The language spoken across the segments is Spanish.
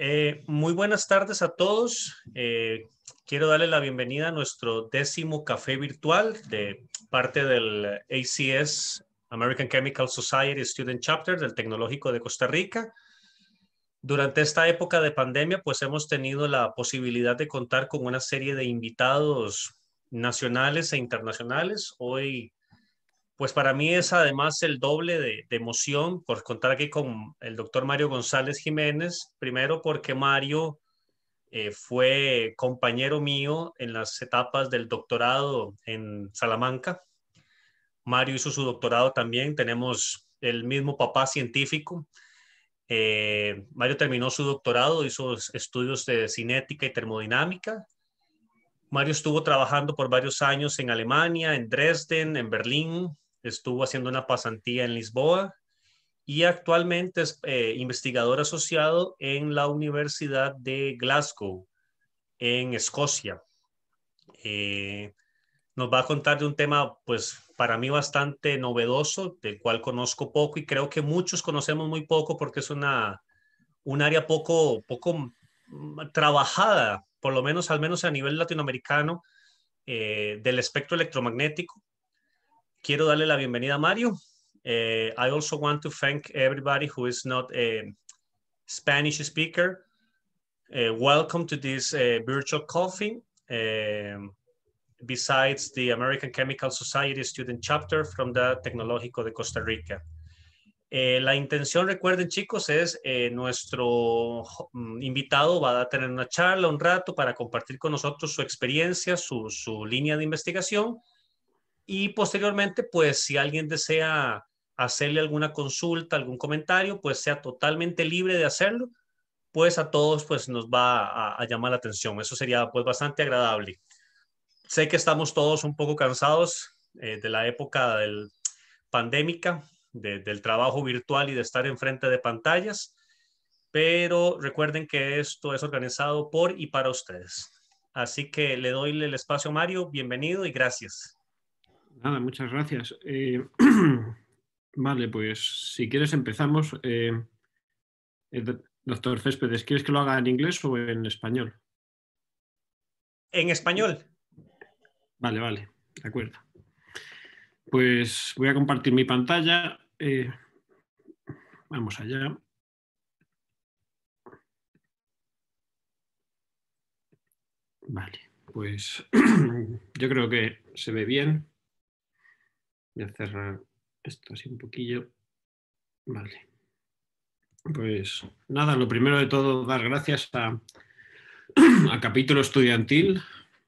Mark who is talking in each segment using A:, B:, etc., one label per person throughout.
A: Eh, muy buenas tardes a todos. Eh, quiero darle la bienvenida a nuestro décimo café virtual de parte del ACS, American Chemical Society Student Chapter del Tecnológico de Costa Rica. Durante esta época de pandemia, pues hemos tenido la posibilidad de contar con una serie de invitados nacionales e internacionales. Hoy pues para mí es además el doble de, emoción por contar aquí con el doctor Mario González Jiménez, primero porque Mario eh, fue compañero mío en las etapas del doctorado en Salamanca. Mario hizo su doctorado también, tenemos el mismo papá científico. Eh, Mario terminó su doctorado, hizo estudios de cinética y termodinámica. Mario estuvo trabajando por varios años en Alemania, en Dresden, en Berlín, estuvo haciendo una pasantía en Lisboa y actualmente es eh, investigador asociado en la Universidad de Glasgow, en Escocia. Eh, nos va a contar de un tema, pues, para mí bastante novedoso, del cual conozco poco y creo que muchos conocemos muy poco porque es una, un área poco, poco mm, trabajada, por lo menos, al menos a nivel latinoamericano, eh, del espectro electromagnético quiero darle la bienvenida a Mario. Eh, I also want to thank everybody who is not a Spanish speaker. Eh, welcome to this eh, virtual coffee. besides the American Chemical Society student chapter from the Tecnológico de Costa Rica. la intención, recuerden chicos, es eh, nuestro mm, invitado va a tener una charla un rato para compartir con nosotros su experiencia, su línea de investigación y posteriormente, pues si alguien desea hacerle alguna consulta, algún comentario, pues sea totalmente libre de hacerlo, pues a todos pues nos va a, llamar la atención. Eso sería pues bastante agradable. Sé que estamos todos un poco cansados eh, de la época del, pandémica, del trabajo virtual y de estar enfrente de pantallas, pero recuerden que esto es organizado por y para ustedes. Así que le doy el espacio a Mario, bienvenido y gracias.
B: Nada, muchas gracias. Eh, vale, pues si quieres empezamos. Eh, eh, doctor Céspedes, ¿quieres que lo haga en inglés o en español?
A: En español.
B: Vale, vale, de acuerdo. Pues voy a compartir mi pantalla. vamos allá. Vale, pues yo creo que se ve bien. Voy a cerrar esto así un poquillo. Vale. Pues nada, lo primero de todo, dar gracias a, Capítulo Estudiantil,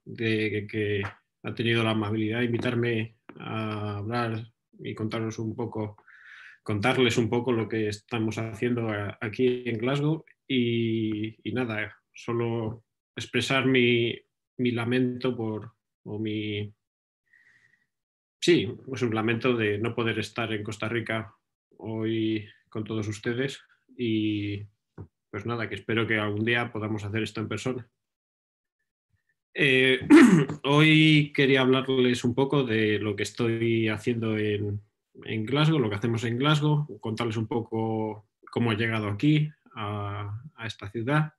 B: de, que, ha tenido la amabilidad de invitarme a hablar y contarnos un poco, contarles un poco lo que estamos haciendo aquí en Glasgow. Y, nada, solo expresar mi, mi lamento por, o mi, sí, pues un lamento de no poder estar en Costa Rica hoy con todos ustedes y pues nada, que espero que algún día podamos hacer esto en persona. Eh, hoy quería hablarles un poco de lo que estoy haciendo en, en, Glasgow, lo que hacemos en Glasgow, contarles un poco cómo he llegado aquí, a, a esta ciudad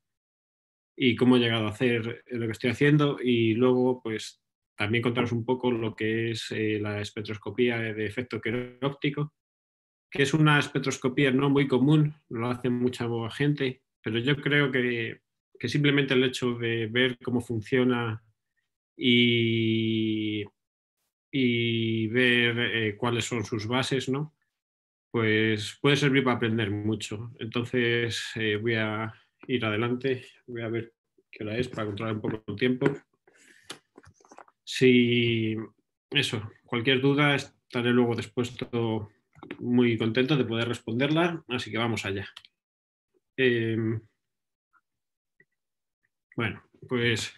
B: y cómo he llegado a hacer lo que estoy haciendo y luego pues también contaros un poco lo que es eh, la espectroscopía de efecto óptico. que es una espectroscopía no muy común, lo hace mucha gente, pero yo creo que, que simplemente el hecho de ver cómo funciona y, y ver eh, cuáles son sus bases, ¿no? pues puede servir para aprender mucho. Entonces eh, voy a ir adelante, voy a ver qué hora es para controlar un poco el tiempo. Si eso, cualquier duda, estaré luego dispuesto, muy contento de poder responderla, así que vamos allá. Em, bueno, pues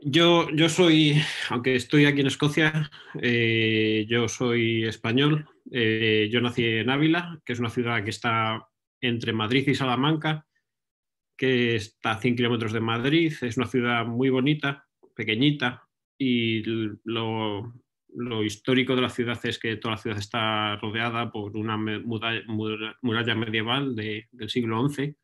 B: yo, yo, soy, aunque estoy aquí en Escocia, eh, yo soy español. Eh, yo nací en Ávila, que es una ciudad que está entre Madrid y Salamanca, que está a 100 kilómetros de Madrid. Es una ciudad muy bonita, pequeñita y lo, histórico de la ciudad es que toda la ciudad está rodeada por una muralla, medieval del siglo XI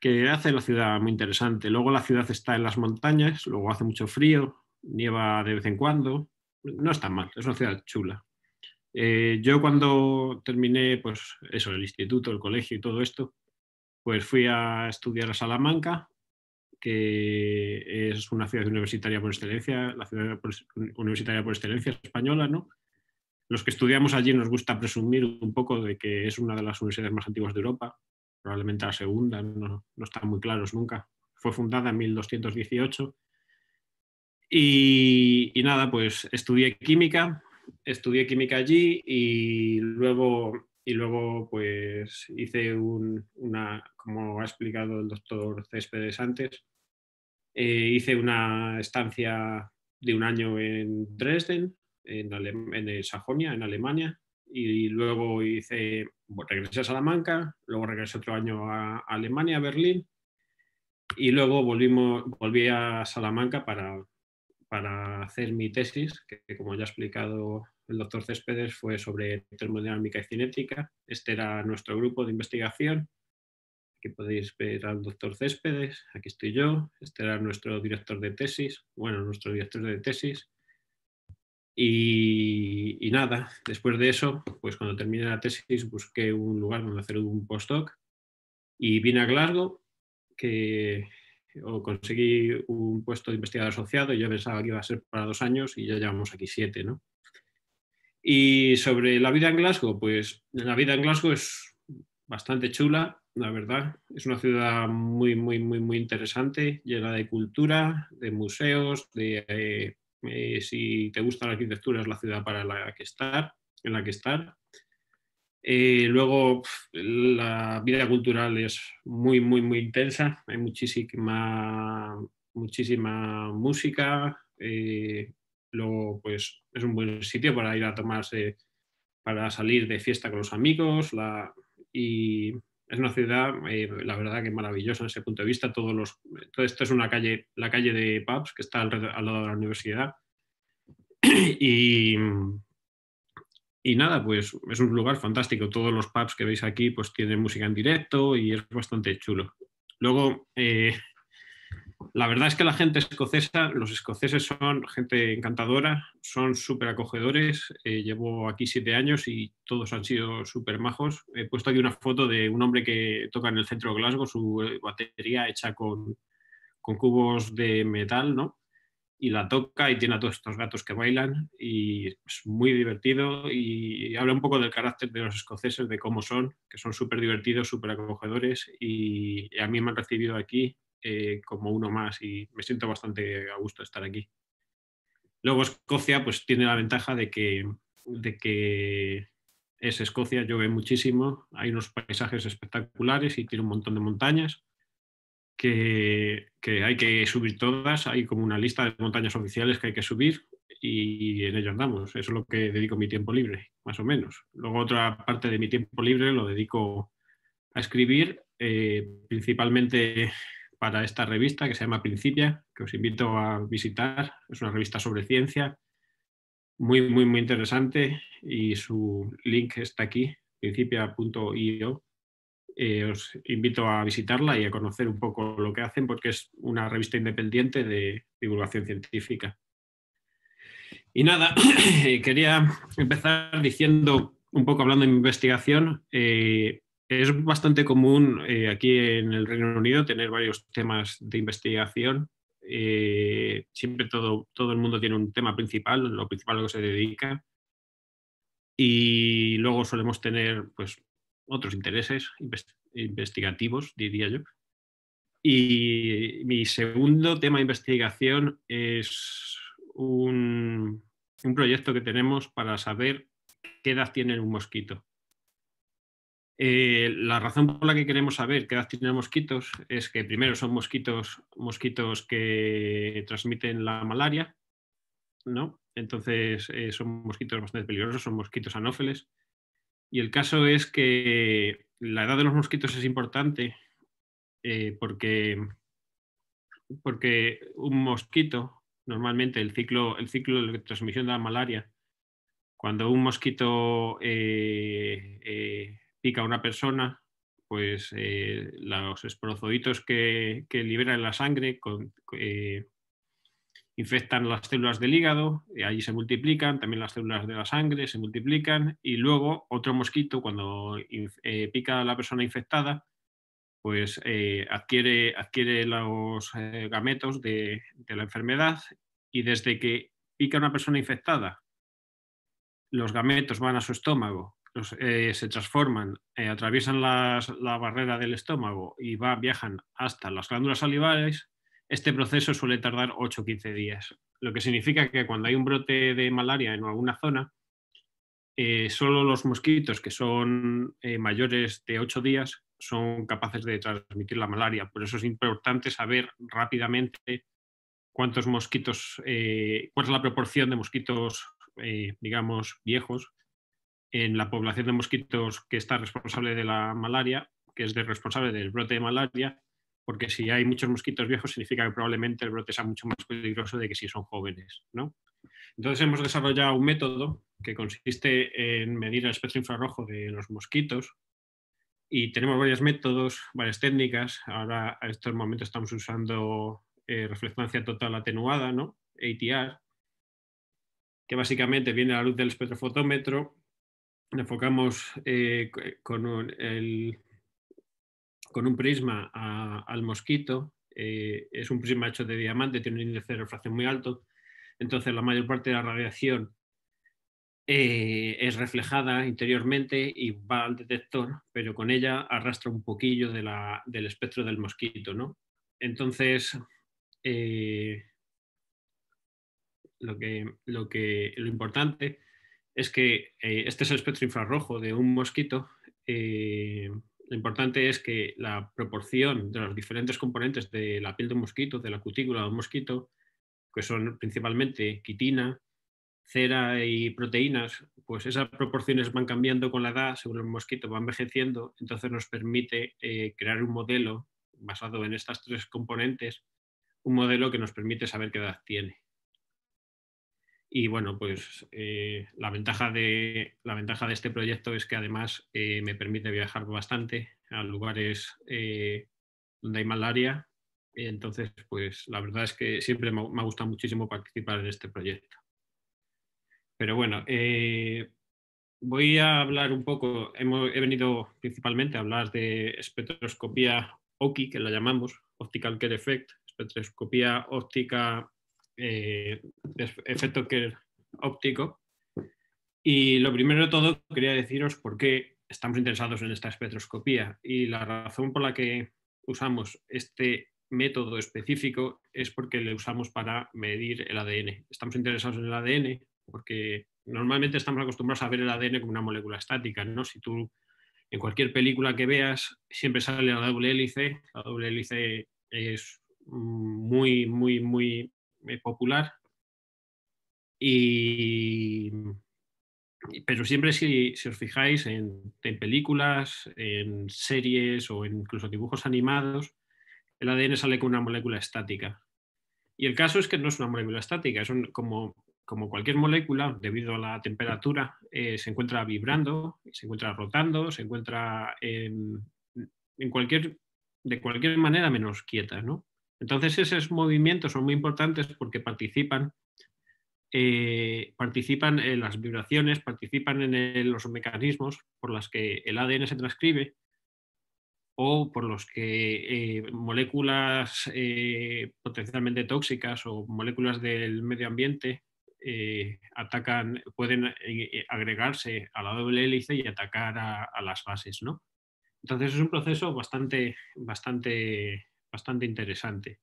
B: que hace la ciudad muy interesante. Luego la ciudad está en las montañas, luego hace mucho frío, nieva de vez en cuando. No está mal, es una ciudad chula. Eh, yo cuando terminé pues, eso, el instituto, el colegio y todo esto, pues fui a estudiar a Salamanca que es una ciudad universitaria por excelencia, la ciudad universitaria por excelencia española, ¿no? Los que estudiamos allí nos gusta presumir un poco de que es una de las universidades más antiguas de Europa, probablemente la segunda, no, no están muy claros nunca. Fue fundada en 1218 y, nada, pues estudié química, estudié química allí y luego, y luego pues hice una, como ha explicado el doctor Céspedes antes, eh, hice una estancia de un año en Dresden, en, eh, Sajonia, en Alemania, y luego hice, regresé a Salamanca, luego regresé otro año a Alemania, a Berlín, y luego volvimos, volví a Salamanca para, para hacer mi tesis, que, que como ya ha explicado el doctor Céspedes, fue sobre termodinámica y cinética. Este era nuestro grupo de investigación Aquí podéis ver al doctor Céspedes, aquí estoy yo, este era nuestro director de tesis, bueno, nuestro director de tesis. Y, nada, después de eso, pues cuando terminé la tesis busqué un lugar donde hacer un postdoc y vine a Glasgow, que conseguí un puesto de investigador asociado yo pensaba que iba a ser para dos años y ya llevamos aquí siete, ¿no? Y sobre la vida en Glasgow, pues la vida en Glasgow es bastante chula la verdad. Es una ciudad muy, muy, muy, muy interesante, llena de cultura, de museos, de eh, eh, si te gusta la arquitectura es la ciudad para la que estar, en la que estar. Eh, luego la vida cultural es muy, muy, muy intensa. Hay muchísima, muchísima música. luego, pues es un buen sitio para ir a tomarse, para salir de fiesta con los amigos la, y es una ciudad, eh, la verdad que maravillosa en ese punto de vista. Todos los, todo esto es una calle, la calle de pubs que está al, lado de la universidad. Y, y, nada, pues es un lugar fantástico. Todos los pubs que veis aquí pues tienen música en directo y es bastante chulo. Luego, eh, la verdad es que la gente escocesa, los escoceses son gente encantadora, son súper acogedores. Eh, llevo aquí siete años y todos han sido súper majos. He puesto aquí una foto de un hombre que toca en el centro de Glasgow su eh, batería hecha con, con cubos de metal, ¿no? y la toca y tiene a todos estos gatos que bailan y es muy divertido y habla un poco del carácter de los escoceses, de cómo son, que son súper divertidos, súper acogedores y a mí me han recibido aquí eh, como uno más y me siento bastante a gusto estar aquí. Luego Escocia pues tiene la ventaja de que, de que es Escocia, llueve muchísimo, hay unos paisajes espectaculares y tiene un montón de montañas que, hay que subir todas, hay como una lista de montañas oficiales que hay que subir y en ello andamos, eso es lo que dedico mi tiempo libre, más o menos. Luego otra parte de mi tiempo libre lo dedico a escribir, eh, principalmente para esta revista que se llama Principia, que os invito a visitar. Es una revista sobre ciencia, muy, muy, muy interesante y su link está aquí, principia.io. Eh, os invito a visitarla y a conocer un poco lo que hacen porque es una revista independiente de divulgación científica. Y nada, quería empezar diciendo, un poco hablando de mi investigación, eh, es bastante común eh, aquí en el Reino Unido tener varios temas de investigación. Eh, siempre todo, todo el mundo tiene un tema principal, lo principal a lo que se dedica. Y luego solemos tener pues, otros intereses investigativos, diría yo. Y mi segundo tema de investigación es un proyecto que tenemos para saber qué edad tiene un mosquito. Eh, la razón por la que queremos saber qué edad tienen los mosquitos es que primero son mosquitos, mosquitos que transmiten la malaria, ¿no? Entonces eh, son mosquitos bastante peligrosos, son mosquitos anófeles. Y el caso es que la edad de los mosquitos es importante eh, porque, porque un mosquito, normalmente el ciclo, el ciclo de transmisión de la malaria, cuando un mosquito pica una persona, pues eh, los esporozoitos que, liberan la sangre eh, infectan las células del hígado, y allí se multiplican, también las células de la sangre se multiplican y luego otro mosquito cuando eh, pica a la persona infectada, pues adquiere, adquiere, los gametos de, de la enfermedad y desde que pica a una persona infectada, los gametos van a su estómago pues, eh, se transforman, eh, atraviesan la barrera del estómago y viajan hasta las glándulas salivares, este proceso suele tardar 8 o 15 días, lo que significa que cuando hay un brote de malaria en alguna zona, eh, solo los mosquitos que son mayores de 8 días son capaces de transmitir la malaria. Por eso es importante saber rápidamente cuántos mosquitos, cuál es la proporción de mosquitos, digamos, viejos en la población de mosquitos que está responsable de la malaria, que es responsable del brote de malaria, porque si hay muchos mosquitos viejos significa que probablemente el brote sea mucho más peligroso de que si son jóvenes. ¿no? Entonces hemos desarrollado un método que consiste en medir el espectro infrarrojo de los mosquitos y tenemos varios métodos, varias técnicas. Ahora a estos momentos estamos usando eh, reflectancia total atenuada, ¿no? ATR, que básicamente viene a la luz del espectrofotómetro enfocamos eh, con, un, con, un, prisma al mosquito, eh, es un prisma hecho de diamante, tiene un índice de refracción muy alto, entonces la mayor parte de la radiación eh, es reflejada interiormente y va al detector, pero con ella arrastra un poquillo del espectro del mosquito. Entonces, lo, que, lo, lo importante es que eh, este es el espectro infrarrojo de un mosquito. Eh, lo importante es que la proporción de los diferentes componentes de la piel de un mosquito, de la cutícula de un mosquito, que son principalmente quitina, cera y proteínas, pues esas proporciones van cambiando con la edad, según el mosquito va envejeciendo, entonces nos permite eh, crear un modelo basado en estas tres componentes, un modelo que nos permite saber qué edad tiene. Y bueno, pues eh, la, ventaja de, la ventaja de este proyecto es que además eh, me permite viajar bastante a lugares eh, donde hay malaria. Entonces, pues la verdad es que siempre me, me ha gustado muchísimo participar en este proyecto. Pero bueno, voy a hablar un poco, he venido principalmente a hablar de espectroscopía OKI, que la llamamos, Optical Care Effect, espectroscopía óptica eh, efecto óptico. Y lo primero de todo, quería deciros por qué estamos interesados en esta espectroscopía. Y la razón por la que usamos este método específico es porque le usamos para medir el ADN. Estamos interesados en el ADN porque normalmente estamos acostumbrados a ver el ADN como una molécula estática. ¿no? Si tú en cualquier película que veas siempre sale la doble hélice. La doble hélice es muy, muy, muy eh, popular. Y, pero siempre si, os fijáis en, películas, en series o incluso dibujos animados, el ADN sale con una molécula estática. Y el caso es que no es una molécula estática, es como, como, cualquier molécula, debido a la temperatura, eh, se encuentra vibrando, se encuentra rotando, se encuentra en, en cualquier, de cualquier manera menos quieta. ¿no? Entonces esos movimientos son muy importantes porque participan, eh, participan en las vibraciones, participan en los mecanismos por los que el ADN se transcribe o por los que eh, moléculas eh, potencialmente tóxicas o moléculas del medio ambiente atacan, pueden agregarse a la doble hélice y atacar a, a las bases. ¿no? Entonces es un proceso bastante, bastante bastante interesante.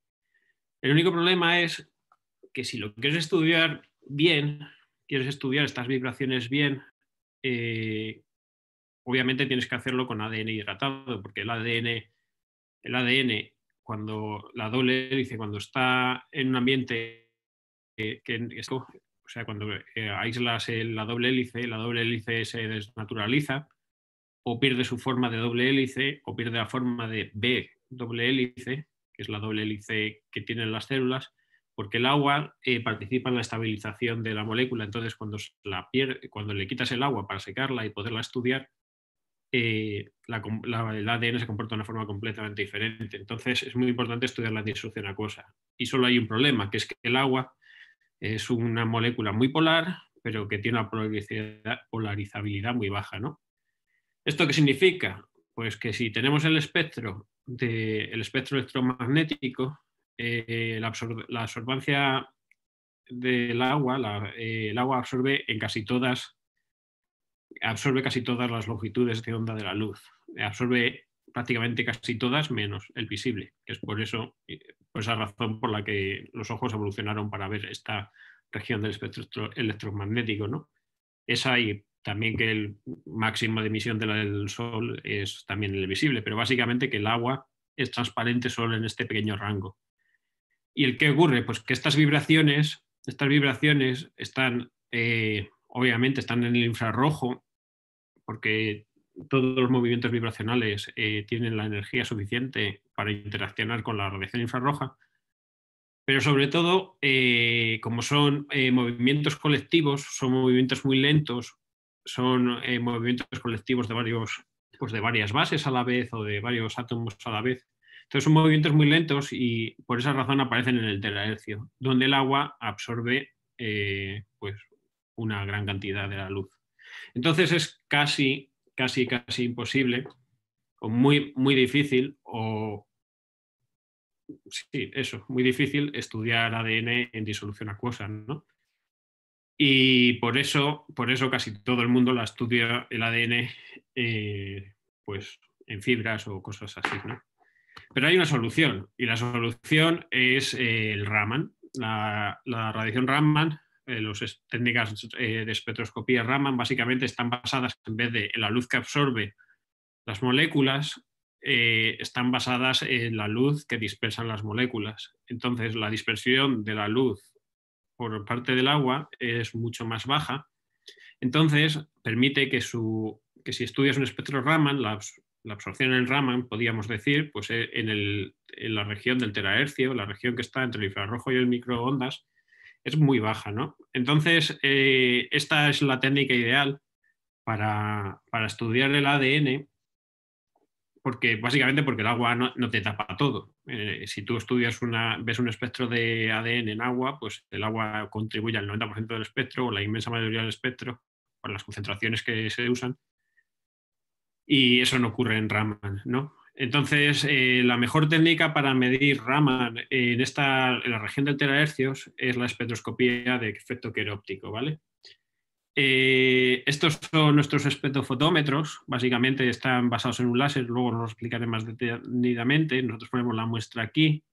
B: El único problema es que si lo quieres estudiar bien, quieres estudiar estas vibraciones bien, eh, obviamente tienes que hacerlo con ADN hidratado, porque el ADN, el ADN cuando la doble hélice, cuando está en un ambiente que o sea, cuando eh, aíslas la doble hélice, la doble hélice se desnaturaliza o pierde su forma de doble hélice o pierde la forma de B doble hélice, que es la doble hélice que tienen las células, porque el agua eh, participa en la estabilización de la molécula. Entonces, cuando, la cuando le quitas el agua para secarla y poderla estudiar, eh, la, el ADN se comporta de una forma completamente diferente. Entonces, es muy importante estudiar la disolución acuosa. Y solo hay un problema, que es que el agua es una molécula muy polar, pero que tiene una polarizabilidad muy baja. ¿Esto qué significa? Pues que si tenemos el espectro del espectro electromagnético, eh, la, absorbancia del agua, eh, el agua absorbe en casi todas, absorbe casi todas las longitudes de onda de la luz, absorbe prácticamente casi todas menos el visible, que es por eso, eh, por esa razón por la que los ojos evolucionaron para ver esta región del espectro electromagnético, ¿no? Esa hay también que el máximo de emisión de del Sol es también el visible, pero básicamente que el agua es transparente solo en este pequeño rango. ¿Y el qué ocurre? Pues que estas vibraciones, estas vibraciones están, eh, obviamente, están en el infrarrojo, porque todos los movimientos vibracionales eh, tienen la energía suficiente para interaccionar con la radiación infrarroja, pero sobre todo, eh, como son movimientos colectivos, son movimientos muy lentos, son eh, movimientos colectivos de, varios, pues, de varias bases a la vez o de varios átomos a la vez. Entonces son movimientos muy lentos y por esa razón aparecen en el terahercio, donde el agua absorbe eh, pues una gran cantidad de la luz. Entonces es casi, casi, casi imposible o muy, muy difícil o sí, eso, muy difícil estudiar ADN en disolución acuosa, ¿no? Y por eso, por eso casi todo el mundo la estudia el ADN eh, pues, en fibras o cosas así. ¿no? Pero hay una solución, y la solución es eh, el Raman, la, radiación Raman. Eh, las técnicas de espectroscopía Raman básicamente están basadas en vez de la luz que absorbe las moléculas, están basadas en la luz que dispersan las moléculas. Entonces, la dispersión de la luz por parte del agua es mucho más baja. Entonces, permite que, su, que si estudias un espectro Raman, la, absorción en Raman, podríamos decir, pues eh, en, la región del terahercio, la región que está entre el infrarrojo y el microondas, es muy baja, Entonces, eh, esta es la técnica ideal para, para estudiar el ADN porque básicamente porque el agua no, te tapa todo. Eh, si tú estudias una, ves un espectro de ADN en agua, pues el agua contribuye al 90% del espectro o la inmensa mayoría del espectro por las concentraciones que se usan. Y eso no ocurre en Raman, ¿no? Entonces, eh, la mejor técnica para medir Raman en, esta, la región del terahercios es la espectroscopía de efecto queróptico, ¿vale? Eh, estos son nuestros espectrofotómetros, básicamente están basados en un láser, luego lo explicaré más detenidamente. Nosotros ponemos la muestra aquí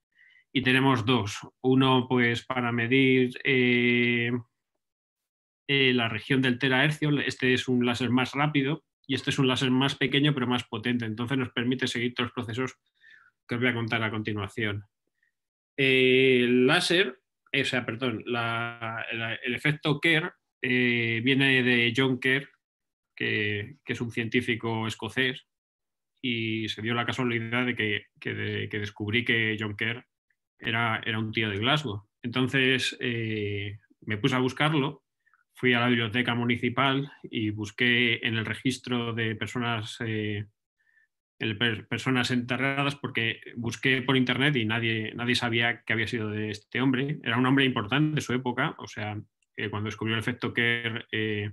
B: y tenemos dos. Uno pues para medir eh, eh, la región del terahercio, este es un láser más rápido y este es un láser más pequeño pero más potente, entonces nos permite seguir todos los procesos que os voy a contar a continuación. el láser, o sea, perdón, el efecto Kerr eh, viene de John Kerr, que, es un científico escocés, y se dio la casualidad de que, descubrí que John Kerr era, era, un tío de Glasgow. Entonces eh, me puse a buscarlo, fui a la biblioteca municipal y busqué en el registro de personas, eh, personas enterradas porque busqué por internet y nadie, nadie sabía que había sido de este hombre. Era un hombre importante de su época, o sea, eh, cuando descubrió el efecto Kerr, eh,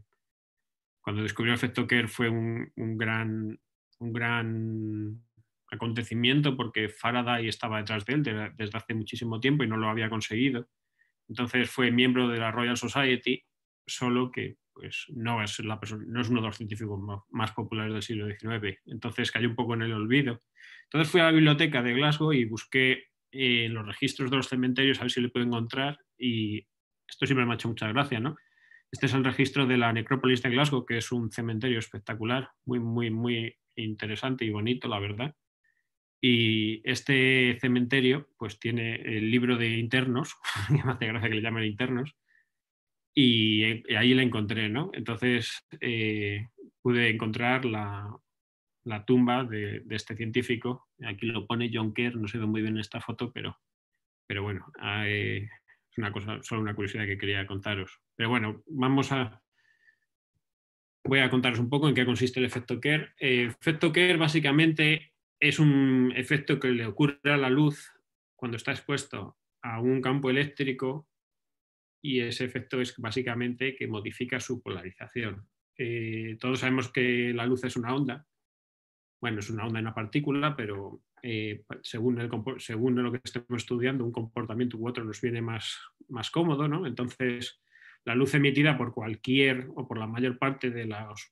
B: cuando descubrió el efecto Kerr fue un, gran, un gran acontecimiento porque Faraday estaba detrás de él desde hace muchísimo tiempo y no lo había conseguido. Entonces fue miembro de la Royal Society, solo que pues, no, es la persona, no es uno de los científicos más, populares del siglo XIX. Entonces cayó un poco en el olvido. Entonces fui a la biblioteca de Glasgow y busqué en los registros de los cementerios a ver si le puedo encontrar y esto siempre me ha hecho muchas gracias, ¿no? Este es el registro de la necrópolis de Glasgow, que es un cementerio espectacular, muy, muy, muy interesante y bonito, la verdad. Y este cementerio, pues tiene el libro de internos, me hace gracia que le llamen internos, y ahí la encontré, ¿no? Entonces eh, pude encontrar la, tumba de, este científico. Aquí lo pone John Kerr, no se ve muy bien esta foto, pero, pero bueno, eh, una cosa, solo una curiosidad que quería contaros. Pero bueno, vamos a. Voy a contaros un poco en qué consiste el efecto Kerr. El eh, efecto Kerr básicamente es un efecto que le ocurre a la luz cuando está expuesto a un campo eléctrico y ese efecto es básicamente que modifica su polarización. Eh, todos sabemos que la luz es una onda. Bueno, es una onda en una partícula, pero eh, según, lo que estemos estudiando, un comportamiento u otro nos viene más, más cómodo, ¿no? Entonces, la luz emitida por cualquier o por la mayor parte de los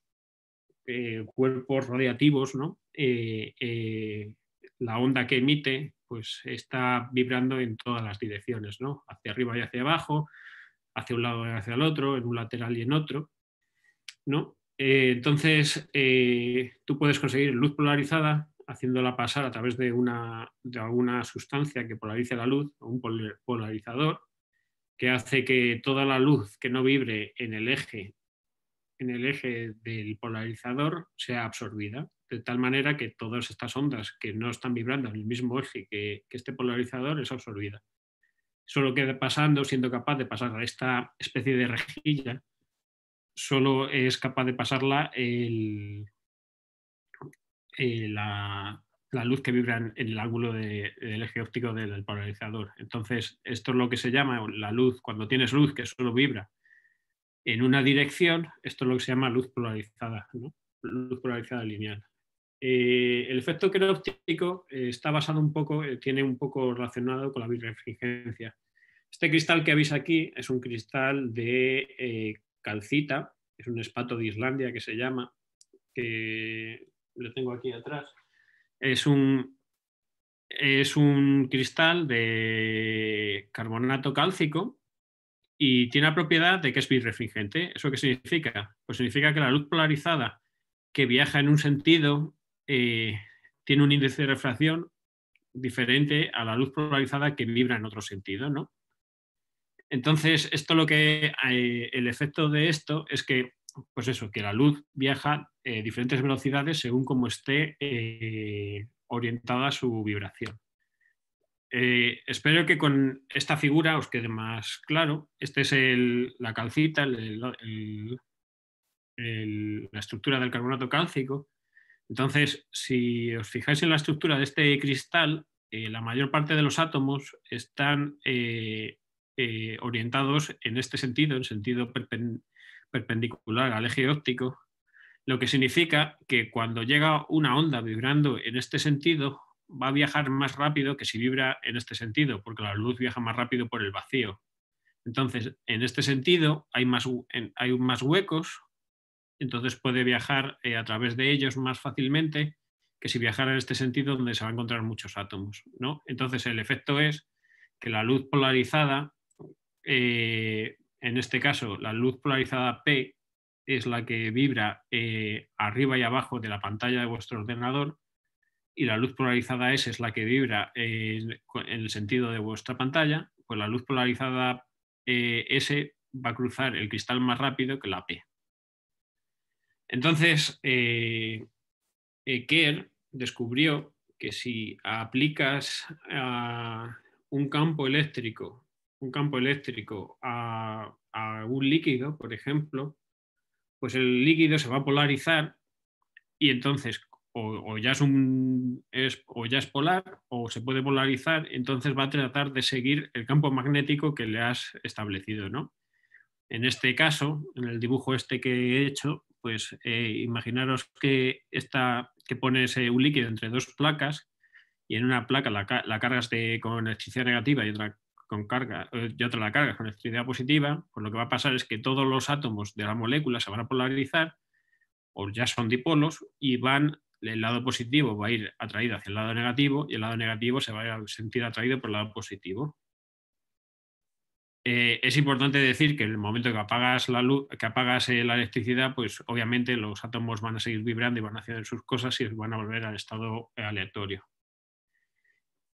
B: eh, cuerpos radiativos, eh, la onda que emite, pues está vibrando en todas las direcciones, Hacia arriba y hacia abajo, hacia un lado y hacia el otro, en un lateral y en otro, entonces, tú puedes conseguir luz polarizada haciéndola pasar a través de, una, alguna sustancia que polarice la luz, un polarizador, que hace que toda la luz que no vibre en el eje, en el eje del polarizador sea absorbida, de tal manera que todas estas ondas que no están vibrando en el mismo eje que, que este polarizador es absorbida. Solo queda pasando, siendo capaz de pasar a esta especie de rejilla, solo es capaz de pasarla el, eh, la, luz que vibra en, el ángulo del eje óptico del, polarizador. Entonces, esto es lo que se llama la luz, cuando tienes luz que solo vibra en una dirección, esto es lo que se llama luz polarizada, luz polarizada lineal. Eh, el efecto óptico eh, está basado un poco, tiene un poco relacionado con la birefringencia. Este cristal que veis aquí es un cristal de calcita, es un espato de Islandia que se llama, que lo tengo aquí atrás, es un, es un cristal de carbonato cálcico y tiene la propiedad de que es birefringente. ¿Eso qué significa? Pues significa que la luz polarizada que viaja en un sentido eh, tiene un índice de refracción diferente a la luz polarizada que vibra en otro sentido, ¿no? Entonces, esto lo que eh, el efecto de esto es que, pues eso, que la luz viaja eh, diferentes velocidades según cómo esté eh, orientada su vibración. Eh, espero que con esta figura os quede más claro. Esta es la calcita, la estructura del carbonato cálcico. Entonces, si os fijáis en la estructura de este cristal, la mayor parte de los átomos están orientados en este sentido, en sentido perpendicular al eje óptico, lo que significa que cuando llega una onda vibrando en este sentido, va a viajar más rápido que si vibra en este sentido, porque la luz viaja más rápido por el vacío. Entonces, en este sentido, hay más, hay más huecos, entonces puede viajar eh, a través de ellos más fácilmente que si viajara en este sentido donde se van a encontrar muchos átomos. ¿no? Entonces, el efecto es que la luz polarizada, eh, en este caso, la luz polarizada P, es la que vibra eh, arriba y abajo de la pantalla de vuestro ordenador y la luz polarizada S es la que vibra en el sentido de vuestra pantalla, pues la luz polarizada eh, S va a cruzar el cristal más rápido que la P. Entonces, eh, Kerr descubrió que si aplicas un campo eléctrico, un campo eléctrico a un líquido, por ejemplo, pues el líquido se va a polarizar y entonces o, ya es un, es, o ya es polar o se puede polarizar, entonces va a tratar de seguir el campo magnético que le has establecido, ¿no? En este caso, en el dibujo este que he hecho, pues eh, imaginaros que, esta, que pones eh, un líquido entre dos placas y en una placa la, la cargas de, con electricidad negativa y otra con carga eh, y otra la carga con electricidad positiva, pues lo que va a pasar es que todos los átomos de la molécula se van a polarizar o ya son dipolos y van el lado positivo va a ir atraído hacia el lado negativo y el lado negativo se va a sentir atraído por el lado positivo. Eh, es importante decir que en el momento que apagas la luz, que apagas eh, la electricidad, pues obviamente los átomos van a seguir vibrando y van a hacer sus cosas y van a volver al estado aleatorio.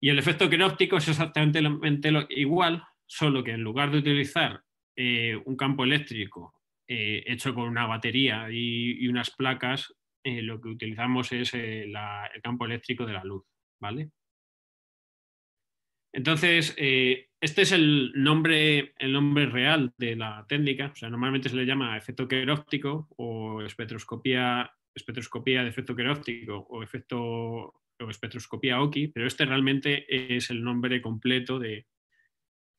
B: Y el efecto queróptico es exactamente igual, solo que en lugar de utilizar eh, un campo eléctrico eh, hecho con una batería y, unas placas, eh, lo que utilizamos es el campo eléctrico de la luz, ¿vale? Entonces, este es el nombre, el nombre real de la técnica. O sea, normalmente se le llama efecto queróptico o espectroscopía, espectroscopía de efecto queróptico o efecto espectroscopía Oki, pero este realmente es el nombre completo de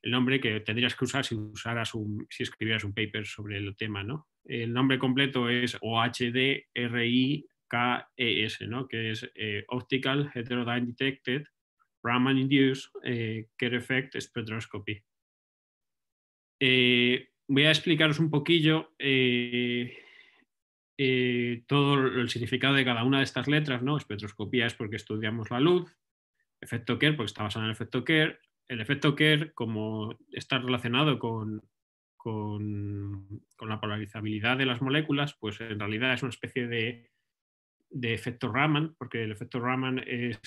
B: el nombre que tendrías que usar si usaras un, si escribieras un paper sobre el tema, ¿no? El nombre completo es OHDRIKES, ¿no? Que es eh, Optical Heterodyne Detected Raman Induced eh, Care Effect Spectroscopy. Eh, voy a explicaros un poquillo eh, todo el significado de cada una de estas letras, ¿no? Espectroscopía es porque estudiamos la luz, efecto Kerr porque está basado en el efecto Kerr, el efecto Kerr como está relacionado con, con, la polarizabilidad de las moléculas, pues en realidad es una especie de, de efecto Raman, porque el efecto Raman es,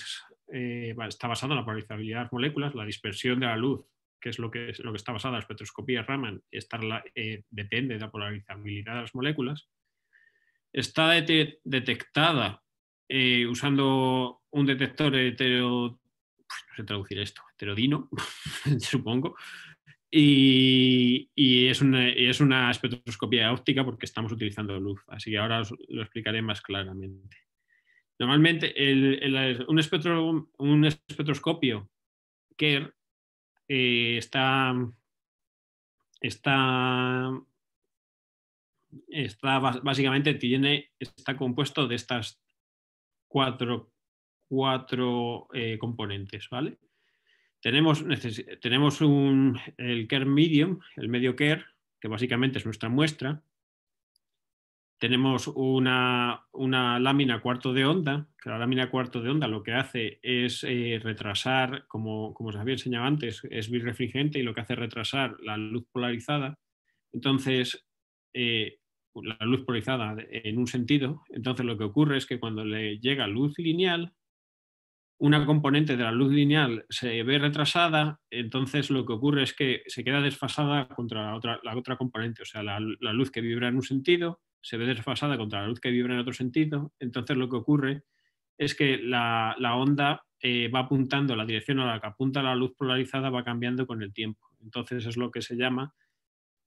B: eh, está basado en la polarizabilidad de las moléculas, la dispersión de la luz, que es lo que, es, lo que está basada en la espectroscopía Raman, eh, depende de la polarizabilidad de las moléculas está detectada eh, usando un detector hetero, pues, no sé traducir esto, heterodino, supongo, y, es una, es espectroscopía óptica porque estamos utilizando luz, así que ahora os lo explicaré más claramente. Normalmente, un, espectro, un, espectroscopio KER eh, está, está está básicamente tiene, está compuesto de estas cuatro, cuatro eh, componentes, ¿vale? Tenemos, tenemos un, el care medium, el medio care, que básicamente es nuestra muestra. Tenemos una, una, lámina cuarto de onda, que la lámina cuarto de onda lo que hace es eh, retrasar, como, como os había enseñado antes, es birefringente y lo que hace es retrasar la luz polarizada. Entonces, eh, la luz polarizada en un sentido, entonces lo que ocurre es que cuando le llega luz lineal, una componente de la luz lineal se ve retrasada, entonces lo que ocurre es que se queda desfasada contra la otra, componente, o sea, la, luz que vibra en un sentido se ve desfasada contra la luz que vibra en otro sentido, entonces lo que ocurre es que la, onda eh, va apuntando, la dirección a la que apunta la luz polarizada va cambiando con el tiempo, entonces es lo que se llama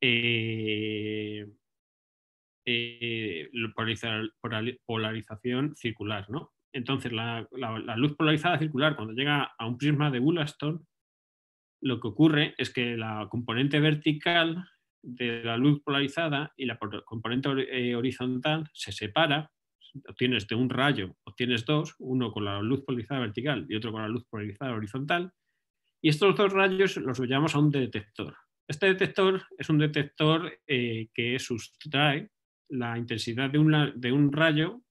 B: eh, eh, polarización circular. ¿no? Entonces, la, luz polarizada circular, cuando llega a un prisma de Wollaston, lo que ocurre es que la componente vertical de la luz polarizada y la componente eh, horizontal se separa. Obtienes de un rayo, obtienes dos, uno con la luz polarizada vertical y otro con la luz polarizada horizontal. Y estos dos rayos los llevamos a un detector. Este detector es un detector eh, que sustrae la intensidad de un, rayo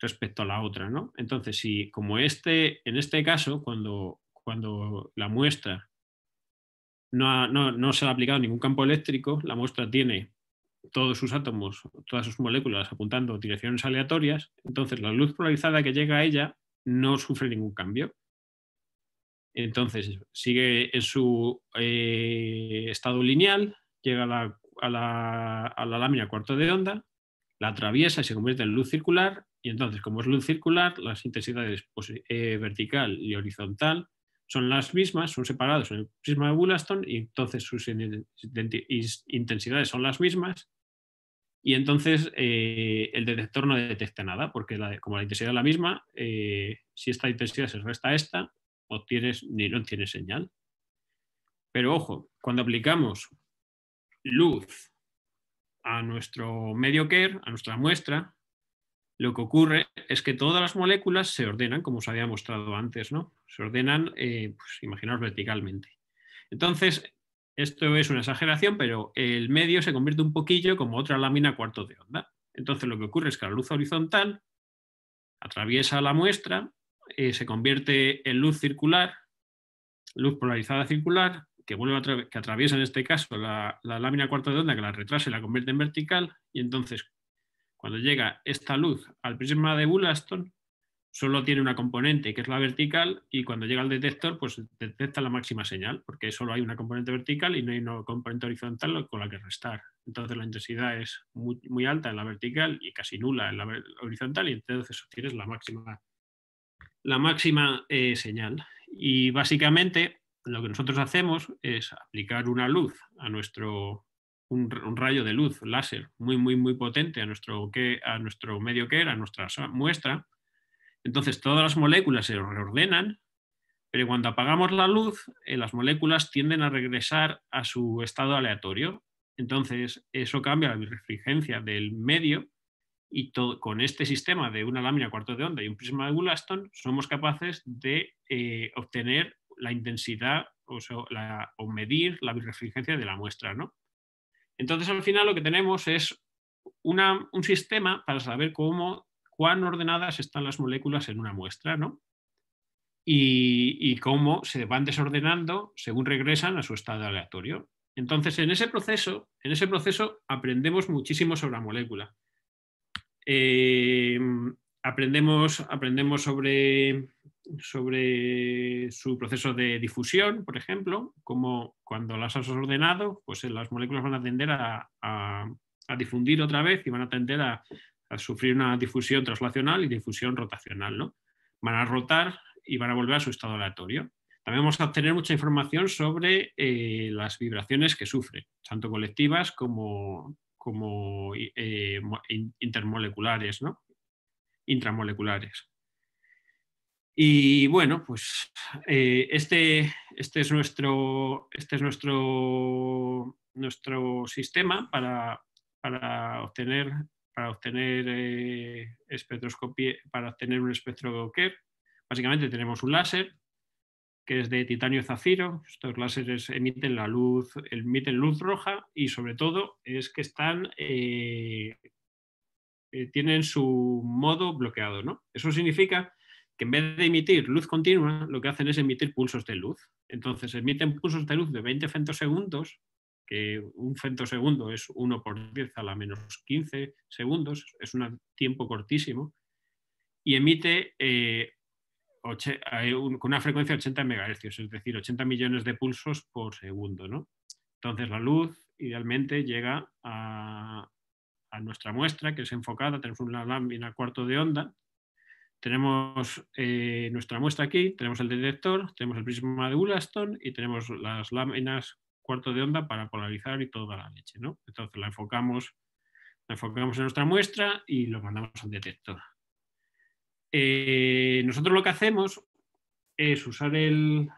B: respecto a la otra, ¿no? Entonces, si como este, en este caso, cuando, cuando la muestra no, no, se ha aplicado ningún campo eléctrico, la muestra tiene todos sus átomos, todas sus moléculas apuntando direcciones aleatorias, entonces la luz polarizada que llega a ella no sufre ningún cambio. Entonces, sigue en su eh, estado lineal, llega a la, lámina cuarto de onda, la atraviesa y se convierte en luz circular. Y entonces, como es luz circular, las intensidades pues, eh, vertical y horizontal son las mismas, son separados en el prisma de Wollaston y entonces sus intensidades son las mismas. Y entonces eh, el detector no detecta nada, porque como la intensidad es la misma, si esta intensidad se resta a esta, obtienes ni no tienes señal. Pero ojo, cuando aplicamos luz a nuestro medio care, a nuestra muestra, lo que ocurre es que todas las moléculas se ordenan, como os había mostrado antes, ¿no? Se ordenan, eh, pues, imaginaos, verticalmente. Entonces, esto es una exageración, pero el medio se convierte un poquillo como otra lámina cuarto de onda. Entonces, lo que ocurre es que la luz horizontal atraviesa la muestra eh, se convierte en luz circular, luz polarizada circular, que vuelve a que atraviesa en este caso la, lámina cuarta de onda, que la retrasa y la convierte en vertical, y entonces cuando llega esta luz al prisma de Bullaston, solo tiene una componente que es la vertical, y cuando llega al detector, pues detecta la máxima señal, porque solo hay una componente vertical y no hay una componente horizontal con la que restar. Entonces la intensidad es muy, muy alta en la vertical y casi nula en la horizontal, y entonces obtienes la máxima la máxima eh, señal. Y básicamente lo que nosotros hacemos es aplicar una luz a nuestro, un, rayo de luz láser muy, muy, muy potente a nuestro, a nuestro medio que era, a nuestra muestra. Entonces todas las moléculas se reordenan, pero cuando apagamos la luz, eh, las moléculas tienden a regresar a su estado aleatorio. Entonces eso cambia la refrigencia del medio y con este sistema de una lámina cuarto de onda y un prisma de Gulaston somos capaces de eh, obtener la intensidad o, o, medir la birrefringencia de la muestra. ¿no? Entonces al final lo que tenemos es un sistema para saber cómo, cuán ordenadas están las moléculas en una muestra ¿no? y, y cómo se van desordenando según regresan a su estado aleatorio. Entonces, en ese proceso, en ese proceso aprendemos muchísimo sobre la molécula Em, aprendemos, aprendemos sobre, sobre su proceso de difusión, por ejemplo, como cuando las has ordenado, pues eh, las moléculas van a tender a, difundir otra vez y van a tender a, sufrir una difusión translacional y difusión rotacional. ¿no? Van a rotar y van a volver a su estado aleatorio. También vamos a obtener mucha información sobre eh, las vibraciones que sufre, tanto colectivas como, como eh, intermoleculares, ¿no? intramoleculares. Y bueno, pues eh, este, este, es, nuestro, este es nuestro, nuestro sistema para, obtener, para obtener eh, espectroscopía, para obtener un espectro Básicamente tenemos un láser que es de titanio zafiro. Estos láseres emiten la luz, emiten luz roja y sobre todo es que están eh, eh, tienen su modo bloqueado, ¿no? Eso significa que en vez de emitir luz continua, lo que hacen es emitir pulsos de luz. Entonces emiten pulsos de luz de 20 femtosegundos, que un femtosegundo es 1 por 10 a la menos 15 segundos, es un tiempo cortísimo, y emite eh, con una frecuencia de 80 MHz, es decir, 80 millones de pulsos por segundo. ¿no? Entonces la luz idealmente llega a, nuestra muestra, que es enfocada, tenemos una lámina cuarto de onda, tenemos eh, nuestra muestra aquí, tenemos el detector, tenemos el prisma de Ullaston y tenemos las láminas cuarto de onda para polarizar y toda la leche. ¿no? Entonces la enfocamos, la enfocamos en nuestra muestra y lo mandamos al detector. Eh, nosotros lo que hacemos es usar el,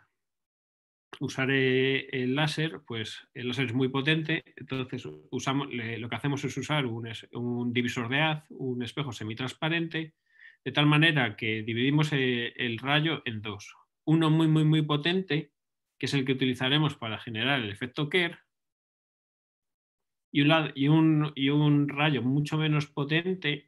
B: eh, el láser, pues el láser es muy potente, entonces usamos, lo que hacemos es usar un, divisor de haz, un espejo semitransparente, de tal manera que dividimos eh, el, rayo en dos. Uno muy, muy, muy potente, que es el que utilizaremos para generar el efecto Kerr, y un, y y un rayo mucho menos potente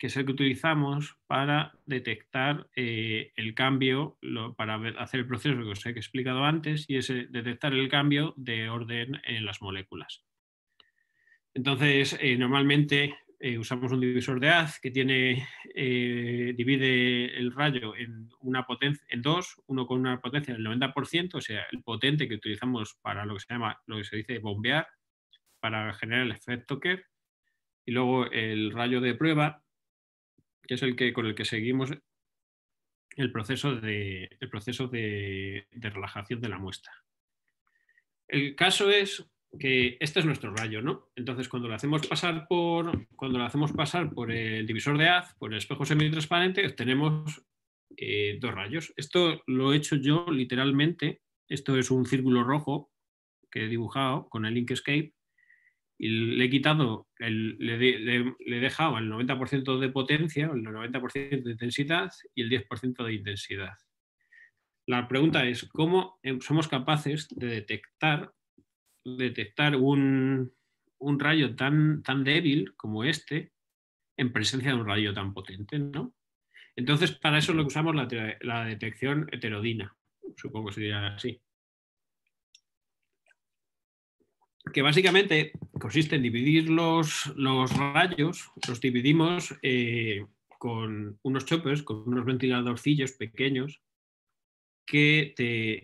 B: que es el que utilizamos para detectar eh, el cambio, para hacer el proceso que os he explicado antes, y es eh, detectar el cambio de orden en las moléculas. Entonces, eh, normalmente usamos un divisor de haz que divide el rayo en, una potencia, en dos, uno con una potencia del 90%, o sea, el potente que utilizamos para lo que se llama, lo que se dice bombear, para generar el efecto Kerr, y luego el rayo de prueba, que es el que con el que seguimos el proceso de, proceso de, relajación de la muestra. El caso es que este es nuestro rayo, ¿no? Entonces, cuando lo hacemos pasar por, cuando lo hacemos pasar por el divisor de haz, por el espejo semitransparente, obtenemos eh, dos rayos. Esto lo he hecho yo literalmente. Esto es un círculo rojo que he dibujado con el Inkscape y le he quitado, le, he dejado el 90% de potencia, el 90% de intensidad y el 10% de intensidad. La pregunta es, ¿cómo somos capaces de detectar, detectar un, rayo tan, tan débil como este en presencia de un rayo tan potente? ¿no? Entonces, para eso lo que usamos la, la detección heterodina, supongo que sería así. que básicamente consiste en dividir los, rayos, los dividimos eh, con unos choppers, con unos ventiladorcillos pequeños que,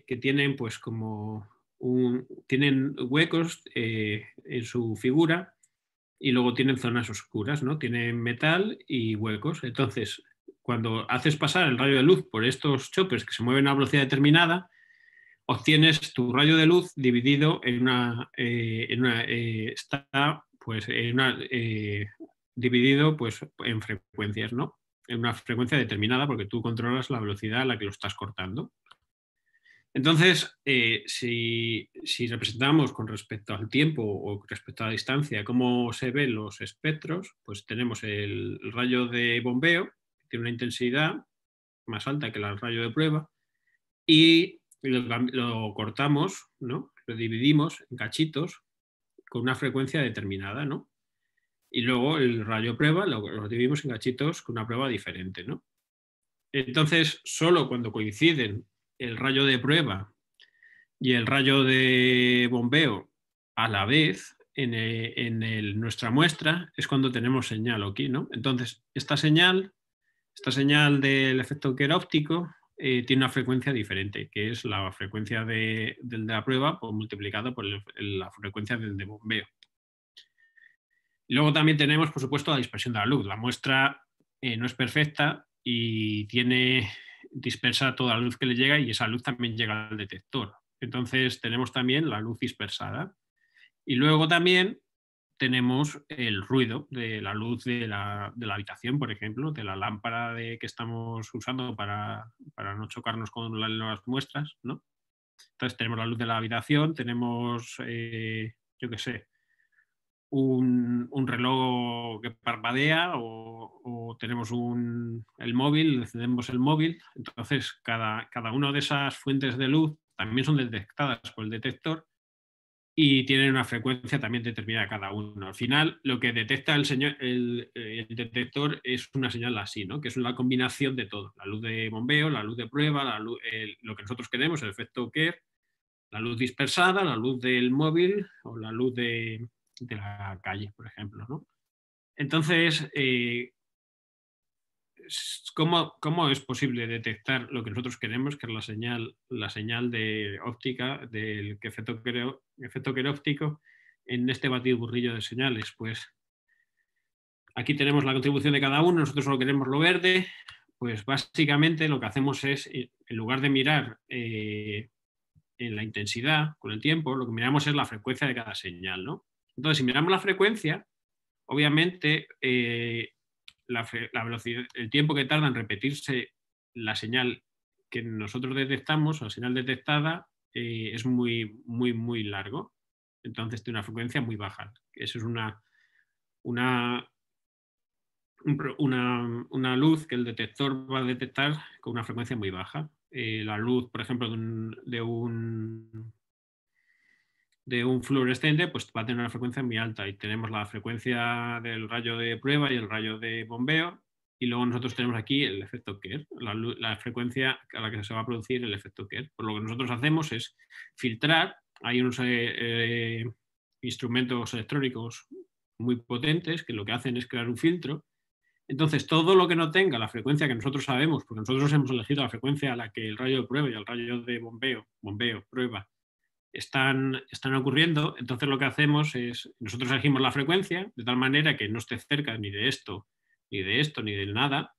B: que tienen pues como tienen huecos eh, en su figura y luego tienen zonas oscuras, ¿no? Tienen metal y huecos. Entonces, cuando haces pasar el rayo de luz por estos choppers que se mueven a una velocidad determinada, obtienes tu rayo de luz dividido en una, eh, eh, está pues eh, dividido pues en frecuencias, ¿no? En una frecuencia determinada porque tú controlas la velocidad a la que lo estás cortando. Entonces, si, representamos con respecto al tiempo o respecto a la distancia cómo se ven los espectros, pues tenemos el, el rayo de bombeo, que tiene una intensidad más alta que el rayo de prueba, y lo, cortamos, ¿no? Lo dividimos en cachitos con una frecuencia determinada, ¿no? Y luego el rayo prueba lo, dividimos en cachitos con una prueba diferente, ¿no? Entonces, solo cuando coinciden el rayo de prueba y el rayo de bombeo a la vez en, e, en nuestra muestra es cuando tenemos señal aquí, ¿no? Entonces, esta señal, esta señal del efecto que era óptico eh, tiene una frecuencia diferente, que es la frecuencia de, la prueba pues, multiplicada por la frecuencia del de bombeo. Luego también tenemos, por supuesto, la dispersión de la luz. La muestra eh, no es perfecta y tiene, dispersa toda la luz que le llega y esa luz también llega al detector. Entonces tenemos también la luz dispersada. Y luego también tenemos el ruido de la luz de la, habitación, por ejemplo, de la lámpara de, que estamos usando para, no chocarnos con las, muestras, ¿no? Entonces tenemos la luz de la habitación, tenemos, eh, yo qué sé, un, reloj que parpadea o, tenemos el móvil, encendemos el móvil. Entonces, cada una de esas fuentes de luz también son detectadas por el detector y tienen una frecuencia también determinada cada uno. Al final, lo que detecta el, señor, el, detector es una señal así, ¿no? que es una combinación de todo. La luz de bombeo, la luz de prueba, la lo que nosotros queremos, el efecto Kerr, la luz dispersada, la luz del móvil o la luz de, la calle, por ejemplo. Entonces, eh, ¿cómo, es posible detectar lo que nosotros queremos, que es la señal, la señal de óptica del efecto Kerr efecto queróptico en este batido burrillo de señales. Pues aquí tenemos la contribución de cada uno, nosotros solo queremos lo verde, pues básicamente lo que hacemos es, eh, en lugar de mirar eh, en la intensidad con el tiempo, lo que miramos es la frecuencia de cada señal. ¿no? Entonces, si miramos la frecuencia, obviamente eh, la, velocidad, el tiempo que tarda en repetirse la señal que nosotros detectamos, la señal detectada, eh, es muy, muy, muy largo, entonces tiene una frecuencia muy baja. Eso es una, una, una, una luz que el detector va a detectar con una frecuencia muy baja. Eh, la luz, por ejemplo, de un, de un, de un fluorescente, pues va a tener una frecuencia muy alta y tenemos la frecuencia del rayo de prueba y el rayo de bombeo y luego nosotros tenemos aquí el efecto Kerr, la, frecuencia a la que se va a producir el efecto Kerr. por pues lo que nosotros hacemos es filtrar, hay unos eh, eh, instrumentos electrónicos muy potentes que lo que hacen es crear un filtro. Entonces, todo lo que no tenga la frecuencia que nosotros sabemos, porque nosotros hemos elegido la frecuencia a la que el rayo de prueba y el rayo de bombeo, bombeo, prueba, están, están ocurriendo, entonces lo que hacemos es, nosotros elegimos la frecuencia de tal manera que no esté cerca ni de esto ni de esto, ni de nada.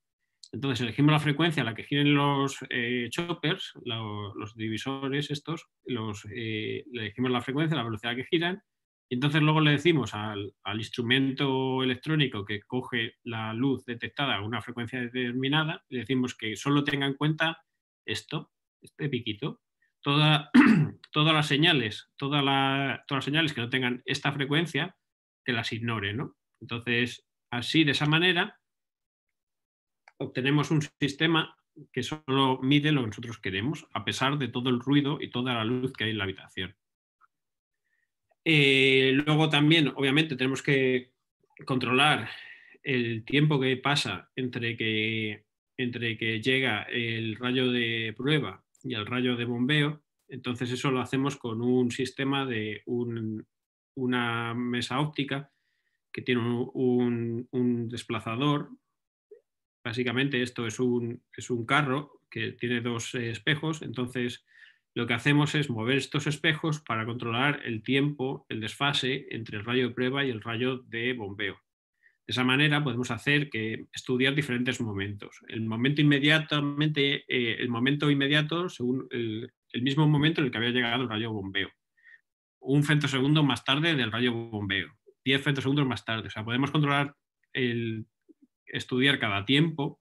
B: Entonces elegimos la frecuencia a la que giren los eh, choppers, los, divisores estos, los, elegimos eh, la frecuencia, la velocidad que giran, y entonces luego le decimos al, instrumento electrónico que coge la luz detectada a una frecuencia determinada, le decimos que solo tenga en cuenta esto, este piquito, Toda, todas las señales, toda todas las señales que no tengan esta frecuencia, que las ignore, ¿no? Entonces, Así, de esa manera, obtenemos un sistema que solo mide lo que nosotros queremos, a pesar de todo el ruido y toda la luz que hay en la habitación. Eh, luego también, obviamente, tenemos que controlar el tiempo que pasa entre que, entre que llega el rayo de prueba y el rayo de bombeo. Entonces eso lo hacemos con un sistema de una mesa óptica que tiene un, desplazador. Básicamente esto es un, es un carro que tiene dos eh, espejos, entonces lo que hacemos es mover estos espejos para controlar el tiempo, el desfase entre el rayo de prueba y el rayo de bombeo. De esa manera podemos hacer que estudiar diferentes momentos. El momento inmediatamente, eh, el momento inmediato según el, mismo momento en el que había llegado el rayo bombeo. Un centosegundo más tarde del rayo bombeo. 10 segundos más tarde. O sea, podemos controlar el estudiar cada tiempo,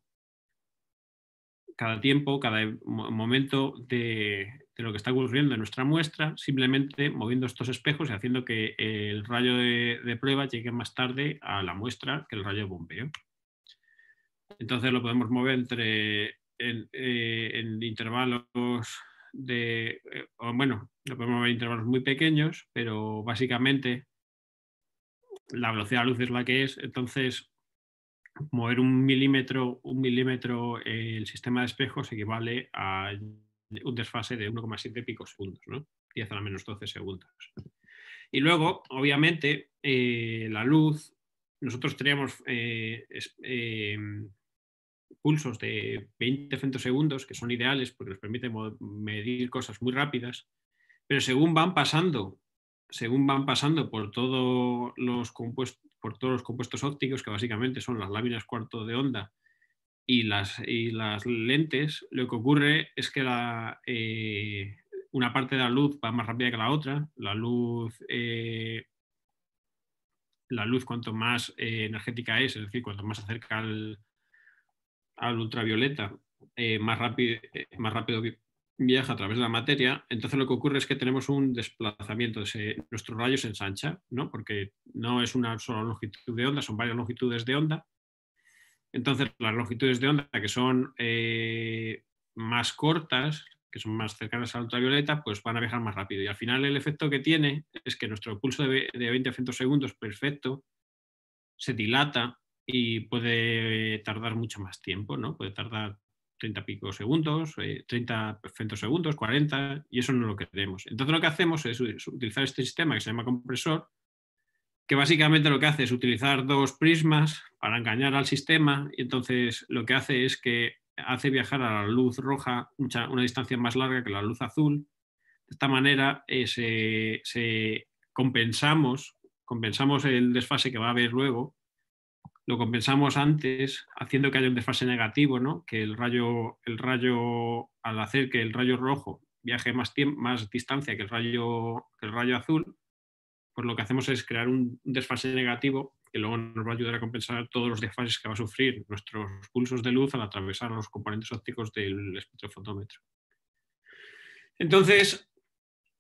B: cada tiempo, cada momento de, lo que está ocurriendo en nuestra muestra, simplemente moviendo estos espejos y haciendo que el rayo de, prueba llegue más tarde a la muestra que el rayo de bombeo. Entonces lo podemos mover entre en, eh, en intervalos de, eh, bueno, lo podemos mover en intervalos muy pequeños, pero básicamente la velocidad de la luz es la que es, entonces mover un milímetro, un milímetro eh, el sistema de espejos equivale a un desfase de 1,7 picosegundos, ¿no? 10 a la menos 12 segundos. Y luego, obviamente, eh, la luz, nosotros teníamos eh, pulsos de 20 centosegundos, que son ideales porque nos permiten medir cosas muy rápidas, pero según van pasando según van pasando por, todos los compuestos, por todos los compuestos ópticos, que básicamente son las láminas cuarto de onda y las, y las lentes, lo que ocurre es que eh, una parte de la luz va más rápida que la otra. La luz, eh, la luz cuanto más eh, energética es, es decir, cuanto más se acerca al, ultravioleta, más, rápido, más rápido viaja a través de la materia, entonces lo que ocurre es que tenemos un desplazamiento, de nuestro rayo se ensancha, ¿no? porque no es una sola longitud de onda, son varias longitudes de onda. Entonces las longitudes de onda que son eh, más cortas, que son más cercanas a la ultravioleta, pues van a viajar más rápido. Y al final el efecto que tiene es que nuestro pulso de 20 a segundos perfecto se dilata y puede tardar mucho más tiempo, ¿no? Puede tardar 30 pico segundos, 30 eh, segundos, 40, y eso no lo queremos. Entonces lo que hacemos es, utilizar este sistema que se llama compresor, que básicamente lo que hace es utilizar dos prismas para engañar al sistema, y entonces lo que hace es que hace viajar a la luz roja una distancia más larga que la luz azul. De esta manera eh, se, compensamos, compensamos el desfase que va a haber luego lo compensamos antes haciendo que haya un desfase negativo, ¿no? que el rayo, el rayo, al hacer que el rayo rojo viaje más, más distancia que el, rayo, que el rayo azul, pues lo que hacemos es crear un desfase negativo que luego nos va a ayudar a compensar todos los desfases que va a sufrir nuestros pulsos de luz al atravesar los componentes ópticos del espectrofotómetro. Entonces,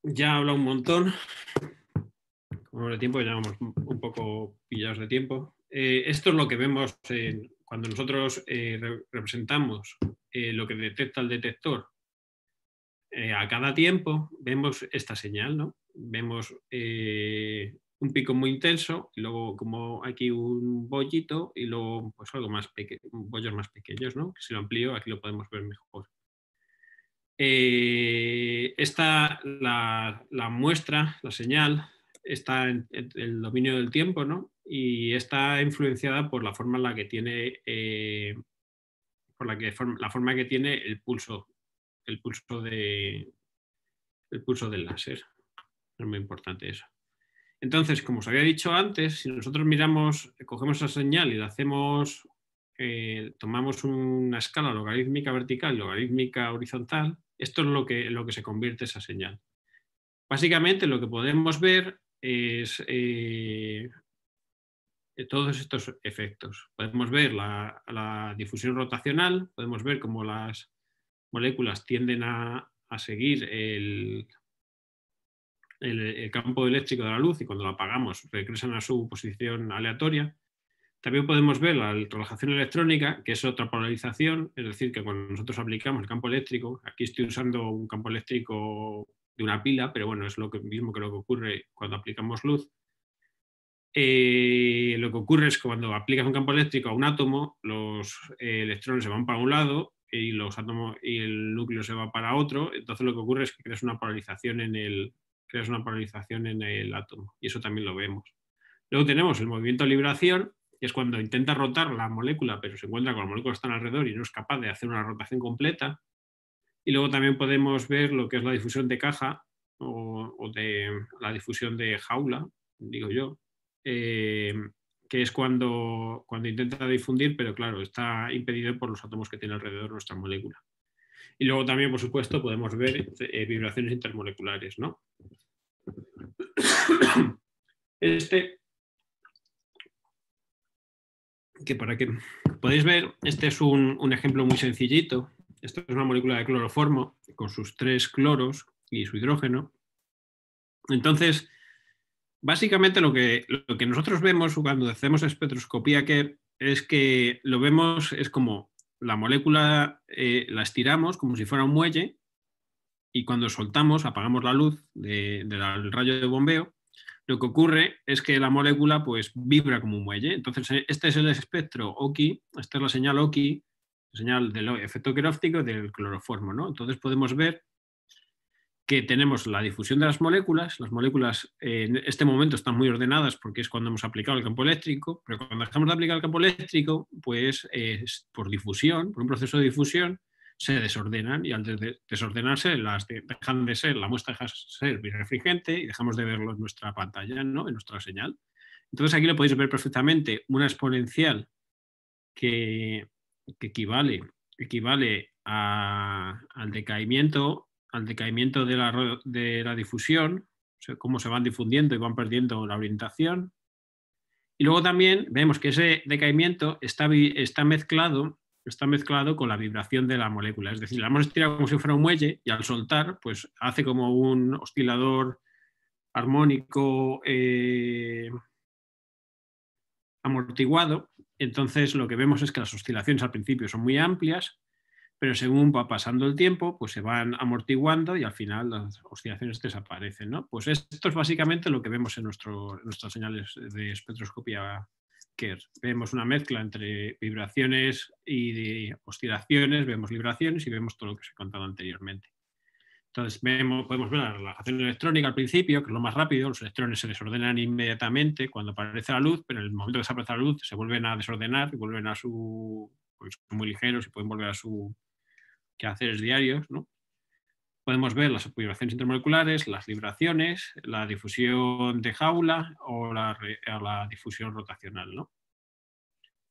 B: ya hablado un montón, de tiempo, ya vamos un poco pillados de tiempo. Eh, esto es lo que vemos cuando nosotros eh, representamos eh, lo que detecta el detector. a cada tiempo vemos esta señal, ¿no? Vemos un pico muy intenso, y luego como aquí un bollito y luego pues algo más pequeño, bollos más pequeños, ¿no? Si lo amplío aquí lo podemos ver mejor. esta, la, la, muestra, la señal, está en, el dominio del tiempo, ¿no? Y está influenciada por la forma en la que tiene, eh, por la, que, la forma que tiene el pulso, el pulso, de, el pulso del láser. Es muy importante eso. Entonces, como os había dicho antes, si nosotros miramos, cogemos esa señal y la hacemos, eh, tomamos una escala logarítmica vertical y logarítmica horizontal, esto es lo que, lo que se convierte esa señal. Básicamente lo que podemos ver es eh, todos estos efectos. Podemos ver la, difusión rotacional, podemos ver cómo las moléculas tienden a, seguir el, el, campo eléctrico de la luz y cuando la apagamos regresan a su posición aleatoria. También podemos ver la relajación electrónica, que es otra polarización, es decir, que cuando nosotros aplicamos el campo eléctrico, aquí estoy usando un campo eléctrico de una pila, pero bueno, es lo mismo que lo que ocurre cuando aplicamos luz. Eh, lo que ocurre es que cuando aplicas un campo eléctrico a un átomo, los eh, electrones se van para un lado y los átomos y el núcleo se va para otro. Entonces lo que ocurre es que creas una polarización en el, creas una polarización en el átomo. Y eso también lo vemos. Luego tenemos el movimiento de vibración que es cuando intenta rotar la molécula, pero se encuentra con las moléculas que están alrededor y no es capaz de hacer una rotación completa. Y luego también podemos ver lo que es la difusión de caja o, de la difusión de jaula, digo yo, eh, que es cuando, cuando intenta difundir, pero claro, está impedido por los átomos que tiene alrededor nuestra molécula. Y luego también, por supuesto, podemos ver eh, vibraciones intermoleculares, ¿no? Este, que para que podéis ver, este es un ejemplo muy sencillito esto es una molécula de cloroformo con sus tres cloros y su hidrógeno. Entonces, básicamente lo que, lo que nosotros vemos cuando hacemos espectroscopía que es que lo vemos, es como la molécula eh, la estiramos como si fuera un muelle y cuando soltamos, apagamos la luz del rayo de bombeo, lo que ocurre es que la molécula pues vibra como un muelle. Entonces, e, este es el espectro Oki, esta es la señal Oki señal del efecto queróptico del cloroformo. ¿no? Entonces podemos ver que tenemos la difusión de las moléculas. Las moléculas en este momento están muy ordenadas porque es cuando hemos aplicado el campo eléctrico, pero cuando dejamos de aplicar el campo eléctrico, pues por difusión, por un proceso de difusión, se desordenan y antes de desordenarse las dejan de ser, la muestra deja de ser birefrigente y dejamos de verlo en nuestra pantalla, ¿no? en nuestra señal. Entonces aquí lo podéis ver perfectamente, una exponencial que, que equivale, equivale al decaimiento, al decaimiento de la, de la difusión, cómo se van difundiendo y van perdiendo la orientación. Y luego también vemos que ese decaimiento está, está, mezclado, está mezclado con la vibración de la molécula. Es decir, la hemos estirado como si fuera un muelle y al soltar, pues hace como un oscilador armónico eh, amortiguado entonces, lo que vemos es que las oscilaciones al principio son muy amplias, pero según va pasando el tiempo, pues se van amortiguando y al final las oscilaciones desaparecen. ¿no? Pues esto es básicamente lo que vemos en, nuestras señales de espectroscopia KER. Vemos una mezcla entre vibraciones y oscilaciones, vemos vibraciones y vemos todo lo que se contaba anteriormente. Entonces podemos ver la relajación electrónica al principio, que es lo más rápido, los electrones se desordenan inmediatamente cuando aparece la luz, pero en el momento que se aparece la luz se vuelven a desordenar y vuelven a su... Pues, son muy ligeros y pueden volver a su quehaceres diarios. ¿no? Podemos ver las vibraciones intermoleculares, las vibraciones, la difusión de jaula o la, la difusión rotacional. ¿no?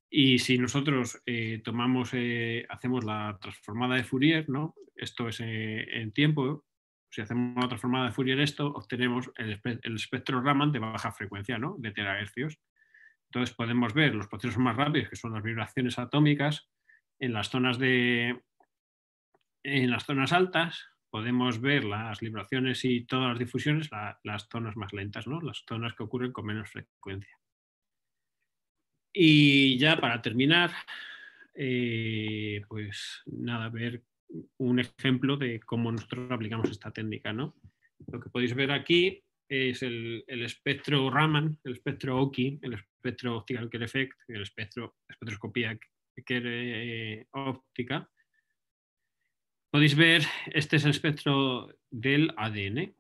B: Y si nosotros eh, tomamos, eh, hacemos la transformada de Fourier, ¿no? esto es eh, en tiempo, si hacemos la transformada de Fourier esto, obtenemos el, espectro Raman de baja frecuencia, ¿no? de terahercios. Entonces podemos ver los procesos más rápidos, que son las vibraciones atómicas, en las zonas, de, en las zonas altas, podemos ver las vibraciones y todas las difusiones, las zonas más lentas, ¿no? las zonas que ocurren con menos frecuencia. Y ya para terminar, eh, pues nada, ver un ejemplo de cómo nosotros aplicamos esta técnica. ¿no? Lo que podéis ver aquí es el, espectro Raman, el espectro Oki, el espectro Optical que Effect, el espectro espectroscopía eh, óptica. Podéis ver, este es el espectro del ADN.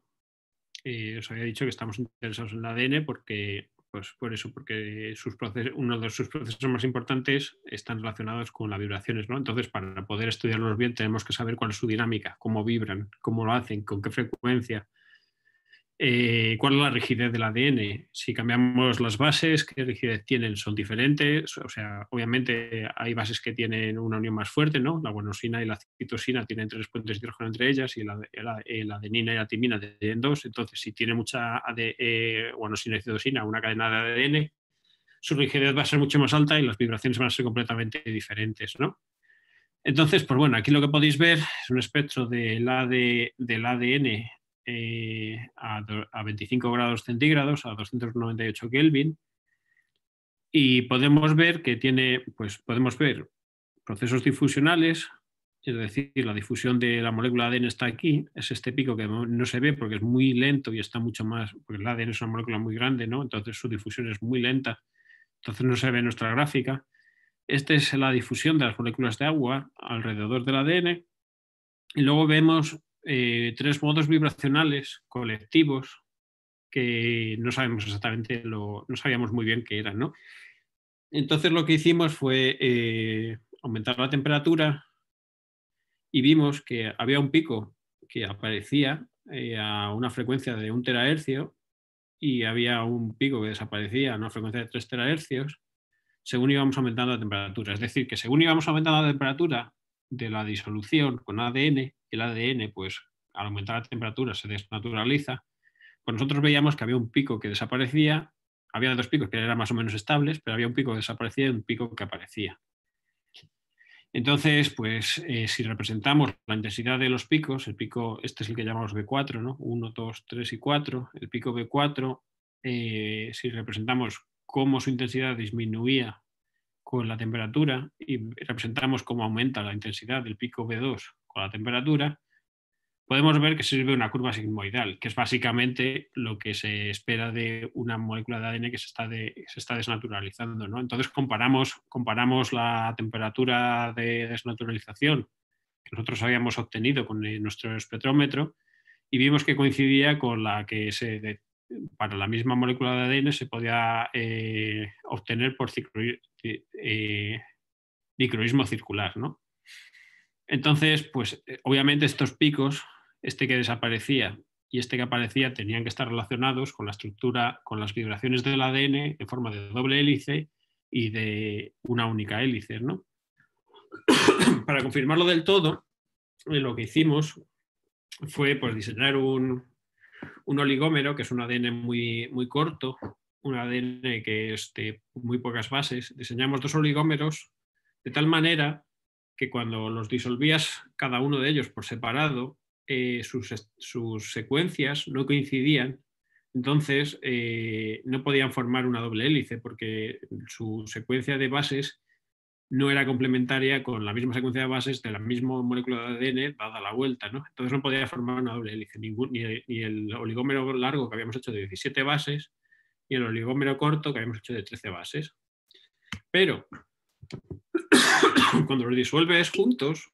B: Eh, os había dicho que estamos interesados en el ADN porque pues por eso, porque sus procesos, uno de sus procesos más importantes están relacionados con las vibraciones, ¿no? Entonces, para poder estudiarlos bien, tenemos que saber cuál es su dinámica, cómo vibran, cómo lo hacen, con qué frecuencia, eh, cuál es la rigidez del ADN. Si cambiamos las bases, qué rigidez tienen, son diferentes. O sea, obviamente hay bases que tienen una unión más fuerte, ¿no? La guanosina y la citosina tienen tres puentes de hidrógeno entre ellas y la, adenina y la timina tienen dos. Entonces, si tiene mucha eh, guanosina y citosina, una cadena de ADN, su rigidez va a ser mucho más alta y las vibraciones van a ser completamente diferentes, ¿no? Entonces, pues bueno, aquí lo que podéis ver es un espectro del, del ADN eh, a, 25 grados centígrados, a 298 Kelvin, y podemos ver que tiene, pues podemos ver procesos difusionales, es decir, la difusión de la molécula de ADN está aquí, es este pico que no se ve porque es muy lento y está mucho más, porque el ADN es una molécula muy grande, ¿no? Entonces su difusión es muy lenta, entonces no se ve en nuestra gráfica. Esta es la difusión de las moléculas de agua alrededor del ADN. Y luego vemos eh, tres modos vibracionales colectivos que no sabemos exactamente, lo, no sabíamos muy bien qué eran, Entonces lo que hicimos fue eh, aumentar la temperatura y vimos que había un pico que aparecía eh, a una frecuencia de un terahercio y había un pico que desaparecía a una frecuencia de tres terahercios según íbamos aumentando la temperatura. Es decir, que según íbamos aumentando la temperatura de la disolución con ADN, el ADN, pues al aumentar la temperatura se desnaturaliza, pues nosotros veíamos que había un pico que desaparecía, había dos picos que eran más o menos estables, pero había un pico que desaparecía y un pico que aparecía. Entonces, pues eh, si representamos la intensidad de los picos, el pico, este es el que llamamos B4, ¿no? 1, 2, 3 y 4, el pico B4, eh, si representamos cómo su intensidad disminuía con la temperatura y representamos cómo aumenta la intensidad del pico B2 la temperatura, podemos ver que sirve una curva sigmoidal, que es básicamente lo que se espera de una molécula de ADN que se está, desnaturalizando. ¿no? Entonces comparamos, comparamos la temperatura de desnaturalización que nosotros habíamos obtenido con eh, nuestro espectrómetro y vimos que coincidía con la que se para la misma molécula de ADN se podía eh, obtener por ciclo, eh, circular. ¿no? Entonces, pues eh, obviamente estos picos, este que desaparecía y este que aparecía, tenían que estar relacionados con la estructura, con las vibraciones del ADN en forma de doble hélice y de una única hélice. ¿no? Para confirmarlo del todo, eh, lo que hicimos fue pues, diseñar un, oligómero, que es un ADN muy, muy corto, un ADN que es de muy pocas bases. Diseñamos dos oligómeros de tal manera que cuando los disolvías cada uno de ellos por separado, eh, sus, secuencias no coincidían, entonces eh, no podían formar una doble hélice porque su secuencia de bases no era complementaria con la misma secuencia de bases de la misma molécula de ADN dada la vuelta. Entonces no podía formar una doble hélice, ni, ni, el oligómero largo que habíamos hecho de 17 bases, ni el oligómero corto que habíamos hecho de 13 bases. Pero cuando los disuelves juntos,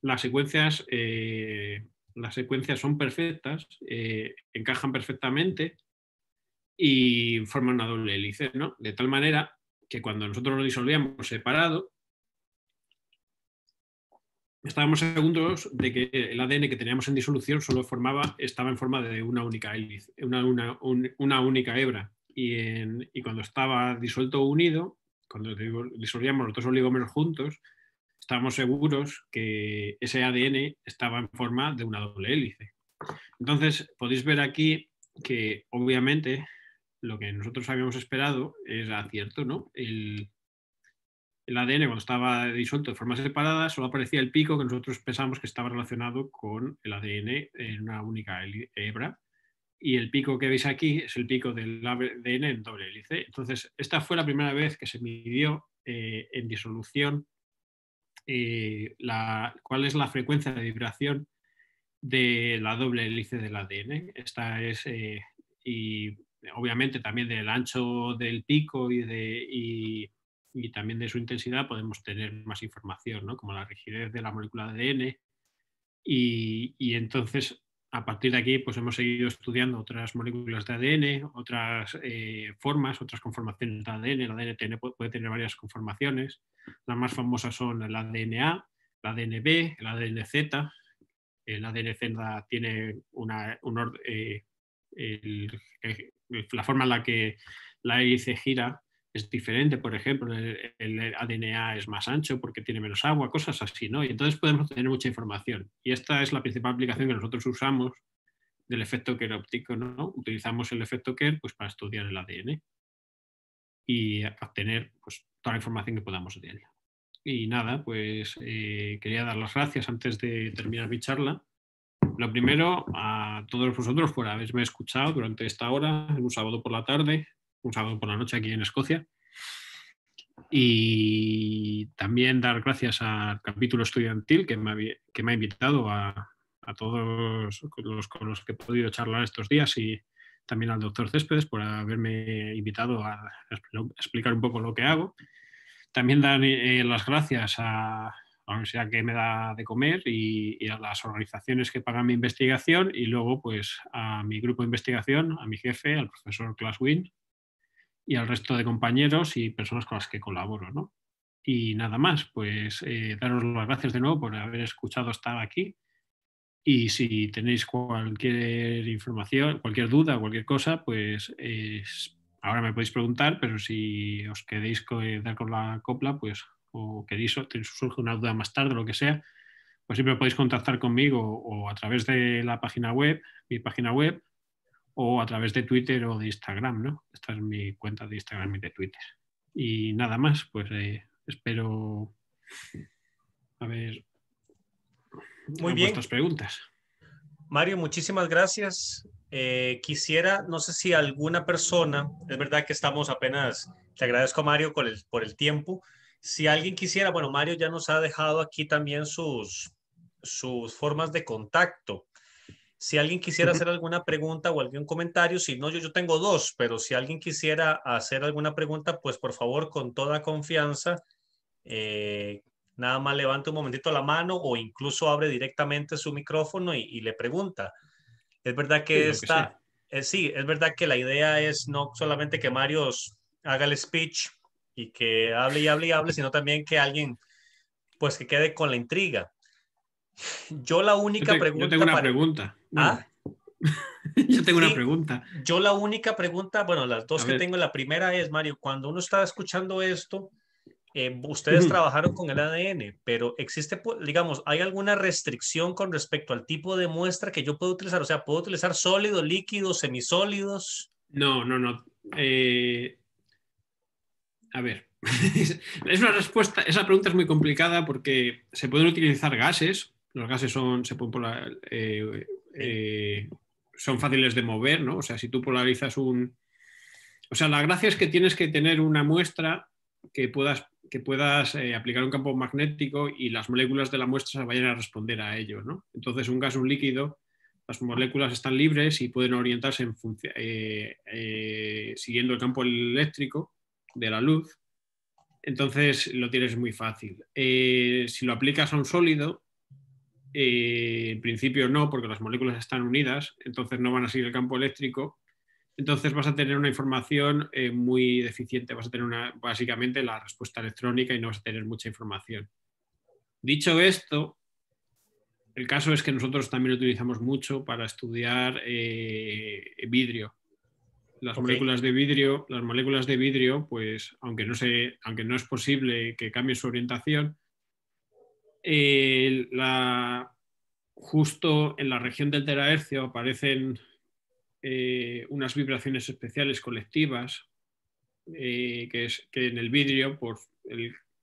B: las secuencias, eh, las secuencias son perfectas, eh, encajan perfectamente y forman una doble hélice, ¿no? De tal manera que cuando nosotros lo disolvíamos separado, estábamos seguros de que el ADN que teníamos en disolución solo formaba, estaba en forma de una única hélice, una, única hebra. Y, y, cuando estaba disuelto o unido, cuando disolvíamos los dos oligómeros juntos, estábamos seguros que ese ADN estaba en forma de una doble hélice. Entonces, podéis ver aquí que obviamente lo que nosotros habíamos esperado era cierto, ¿no? El, el ADN cuando estaba disuelto de forma separada solo aparecía el pico que nosotros pensamos que estaba relacionado con el ADN en una única hebra y el pico que veis aquí es el pico del ADN en doble hélice. Entonces, esta fue la primera vez que se midió eh, en disolución eh, la, cuál es la frecuencia de vibración de la doble hélice del ADN. Esta es, eh, y obviamente también del ancho del pico y, de, también de su intensidad podemos tener más información, ¿no? como la rigidez de la molécula de ADN. Y, y entonces a partir de aquí pues hemos seguido estudiando otras moléculas de ADN, otras eh, formas, otras conformaciones de ADN. El ADN puede tener varias conformaciones. Las más famosas son el ADN-A, el ADNB, el ADNZ. El ADNZ tiene una, un, eh, la forma en la que la hélice gira es diferente, por ejemplo, el, ADN ADNA es más ancho porque tiene menos agua, cosas así, ¿no? Y entonces podemos tener mucha información. Y esta es la principal aplicación que nosotros usamos del efecto Kerr óptico, ¿no? Utilizamos el efecto Kerr pues, para estudiar el ADN y obtener pues, toda la información que podamos de Y nada, pues eh, quería dar las gracias antes de terminar mi charla. Lo primero, a todos vosotros por haberme escuchado durante esta hora, en un sábado por la tarde, un sábado por la noche aquí en Escocia. Y también dar gracias al capítulo estudiantil que me ha, invitado a, todos los con los que he podido charlar estos días y también al doctor Céspedes por haberme invitado a explicar un poco lo que hago. También dar eh, las gracias a, la universidad que me da de comer y, a las organizaciones que pagan mi investigación y luego pues a mi grupo de investigación, a mi jefe, al profesor Wynn y al resto de compañeros y personas con las que colaboro. ¿no? Y nada más, pues eh, daros las gracias de nuevo por haber escuchado estar aquí. Y si tenéis cualquier información, cualquier duda, cualquier cosa, pues eh, ahora me podéis preguntar, pero si os queréis eh, dar con la copla, pues o queréis, surge una duda más tarde, lo que sea, pues siempre podéis contactar conmigo o a través de la página web, mi página web, o a través de Twitter o de Instagram, ¿no? Esta es mi cuenta de Instagram y de Twitter. Y nada más, pues eh, espero a ver Muy bien. vuestras preguntas.
A: Mario, muchísimas gracias. Eh, quisiera, no sé si alguna persona, es verdad que estamos apenas, te agradezco a Mario por el, por el tiempo. Si alguien quisiera, bueno, Mario ya nos ha dejado aquí también sus, sus formas de contacto. Si alguien quisiera hacer alguna pregunta o algún comentario, si no, yo, yo tengo dos, pero si alguien quisiera hacer alguna pregunta, pues por favor, con toda confianza, eh, nada más levanta un momentito la mano o incluso abre directamente su micrófono y, le pregunta. Es verdad que está... Eh, sí. es verdad que la idea es no solamente que Mario haga el speech y que hable y hable y hable, sino también que alguien, pues que quede con la intriga. Yo la única pregunta... Yo tengo una pregunta. ¿Ah?
B: Yo tengo una pregunta.
A: Yo la única pregunta, bueno, las dos que tengo, la primera es, Mario, cuando uno está escuchando esto, eh, ustedes trabajaron con el ADN, pero existe, digamos, ¿hay alguna restricción con respecto al tipo de muestra que yo puedo utilizar? O sea, ¿puedo utilizar sólidos, líquidos, semisólidos?
B: No, no, no. Eh, a ver, es una respuesta, esa pregunta es muy complicada porque se pueden utilizar gases, los gases son, se pueden, eh, eh, son fáciles de mover, ¿no? O sea, si tú polarizas un... O sea, la gracia es que tienes que tener una muestra que puedas, que puedas eh, aplicar un campo magnético y las moléculas de la muestra se vayan a responder a ello, ¿no? Entonces, un gas, un líquido, las moléculas están libres y pueden orientarse eh, siguiendo el campo eléctrico de la luz. Entonces lo tienes muy fácil. si lo aplicas a un sólido, eh, en principio no, porque las moléculas están unidas, entonces no van a seguir el campo eléctrico. Entonces vas a tener una información eh, muy deficiente, vas a tener básicamente la respuesta electrónica y no vas a tener mucha información. Dicho esto, el caso es que nosotros también utilizamos mucho para estudiar eh, vidrio. Las moléculas de vidrio, las moléculas de vidrio, pues aunque no, se, aunque no es posible que cambie su orientación, eh, justo en la región del terahercio aparecen eh, unas vibraciones especiales colectivas, eh, que, es, que en el vidrio, por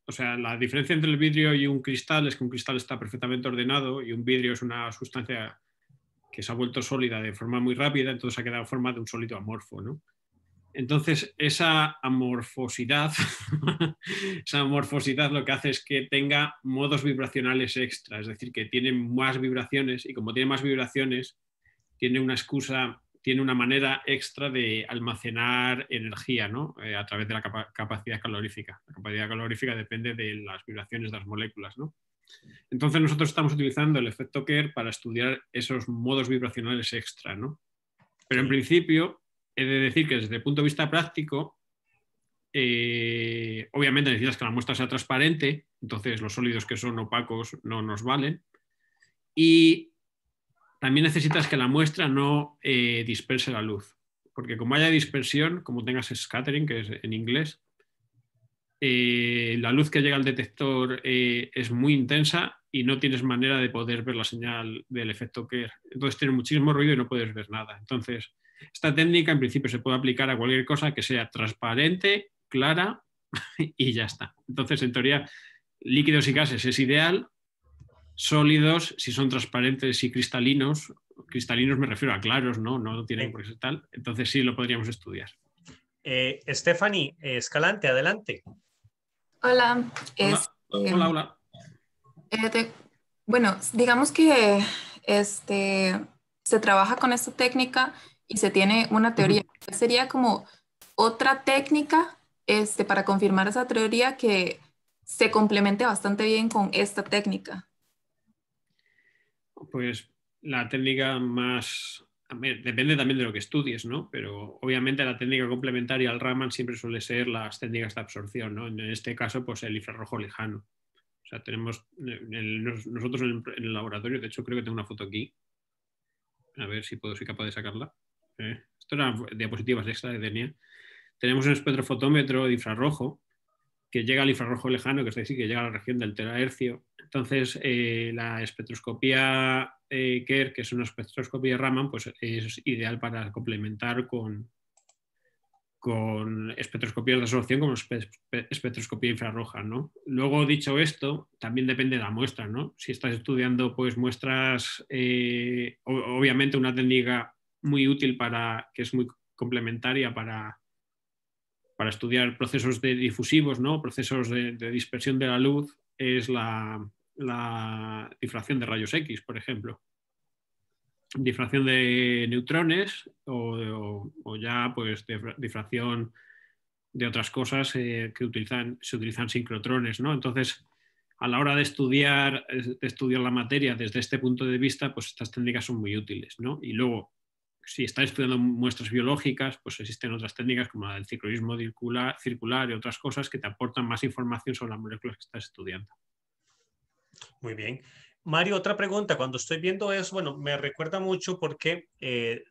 B: o sea, la diferencia entre el vidrio y un cristal es que un cristal está perfectamente ordenado y un vidrio es una sustancia que se ha vuelto sólida de forma muy rápida, entonces ha quedado en forma de un sólido amorfo, ¿no? Entonces, esa amorfosidad, esa amorfosidad lo que hace es que tenga modos vibracionales extra, es decir, que tiene más vibraciones y como tiene más vibraciones, tiene una excusa, tiene una manera extra de almacenar energía ¿no? Eh, a través de la capacidad calorífica. La capacidad calorífica depende de las vibraciones de las moléculas. Entonces, nosotros estamos utilizando el efecto Kerr para estudiar esos modos vibracionales extra. Pero en principio, he de decir que desde el punto de vista práctico, eh, obviamente necesitas que la muestra sea transparente, entonces los sólidos que son opacos no nos valen. Y también necesitas que la muestra no eh, disperse la luz, porque como haya dispersión, como tengas scattering, que es en inglés, eh, la luz que llega al detector es muy intensa y no tienes manera de poder ver la señal del efecto que Entonces tiene muchísimo ruido y no puedes ver nada. Entonces, esta técnica en principio se puede aplicar a cualquier cosa que sea transparente, clara y ya está. Entonces, en teoría, líquidos y gases es ideal, sólidos, si son transparentes y cristalinos, cristalinos me refiero a claros, ¿no? No tienen por qué ser tal, entonces sí lo podríamos estudiar.
A: Eh, Stephanie eh, Escalante, adelante. Hola.
C: hola, eh, hola, bueno, digamos que este, se trabaja con esta técnica y se tiene una teoría. Sería como otra técnica este, para confirmar esa teoría que se complemente bastante bien con esta técnica.
B: Pues la técnica más... Depende también de lo que estudies, ¿no? Pero obviamente la técnica complementaria al Raman siempre suele ser las técnicas de absorción, ¿no? En este caso, pues el infrarrojo lejano. O sea, tenemos nosotros en el, laboratorio, de hecho creo que tengo una foto aquí. A ver si puedo, soy capaz de sacarla. Eh, esto eran diapositivas extra de Tenemos un espectrofotómetro de infrarrojo que llega al infrarrojo lejano, que es decir, que llega a la región del terahercio. Entonces, eh, la espectroscopía eh, que es una espectroscopía Raman, pues es ideal para complementar con, con espectroscopías de resolución como espectroscopía infrarroja, ¿no? Luego, dicho esto, también depende de la muestra, ¿no? Si estás estudiando, pues, muestras, eh, obviamente una técnica muy útil para, que es muy complementaria para, para estudiar procesos de difusivos, ¿no? procesos de, dispersión de la luz, es la, la difracción de rayos X, por ejemplo. Difracción de neutrones o, ya pues difracción de otras cosas eh, que utilizan, se utilizan sincrotrones, ¿no? Entonces, a la hora de estudiar, de estudiar la materia desde este punto de vista, pues estas técnicas son muy útiles, ¿no? Y luego, si estás estudiando muestras biológicas, pues existen otras técnicas como la del ciclismo circular, circular y otras cosas que te aportan más información sobre las moléculas que estás estudiando.
A: Muy bien. Mario, otra pregunta. Cuando estoy viendo eso, bueno, me recuerda mucho porque eh,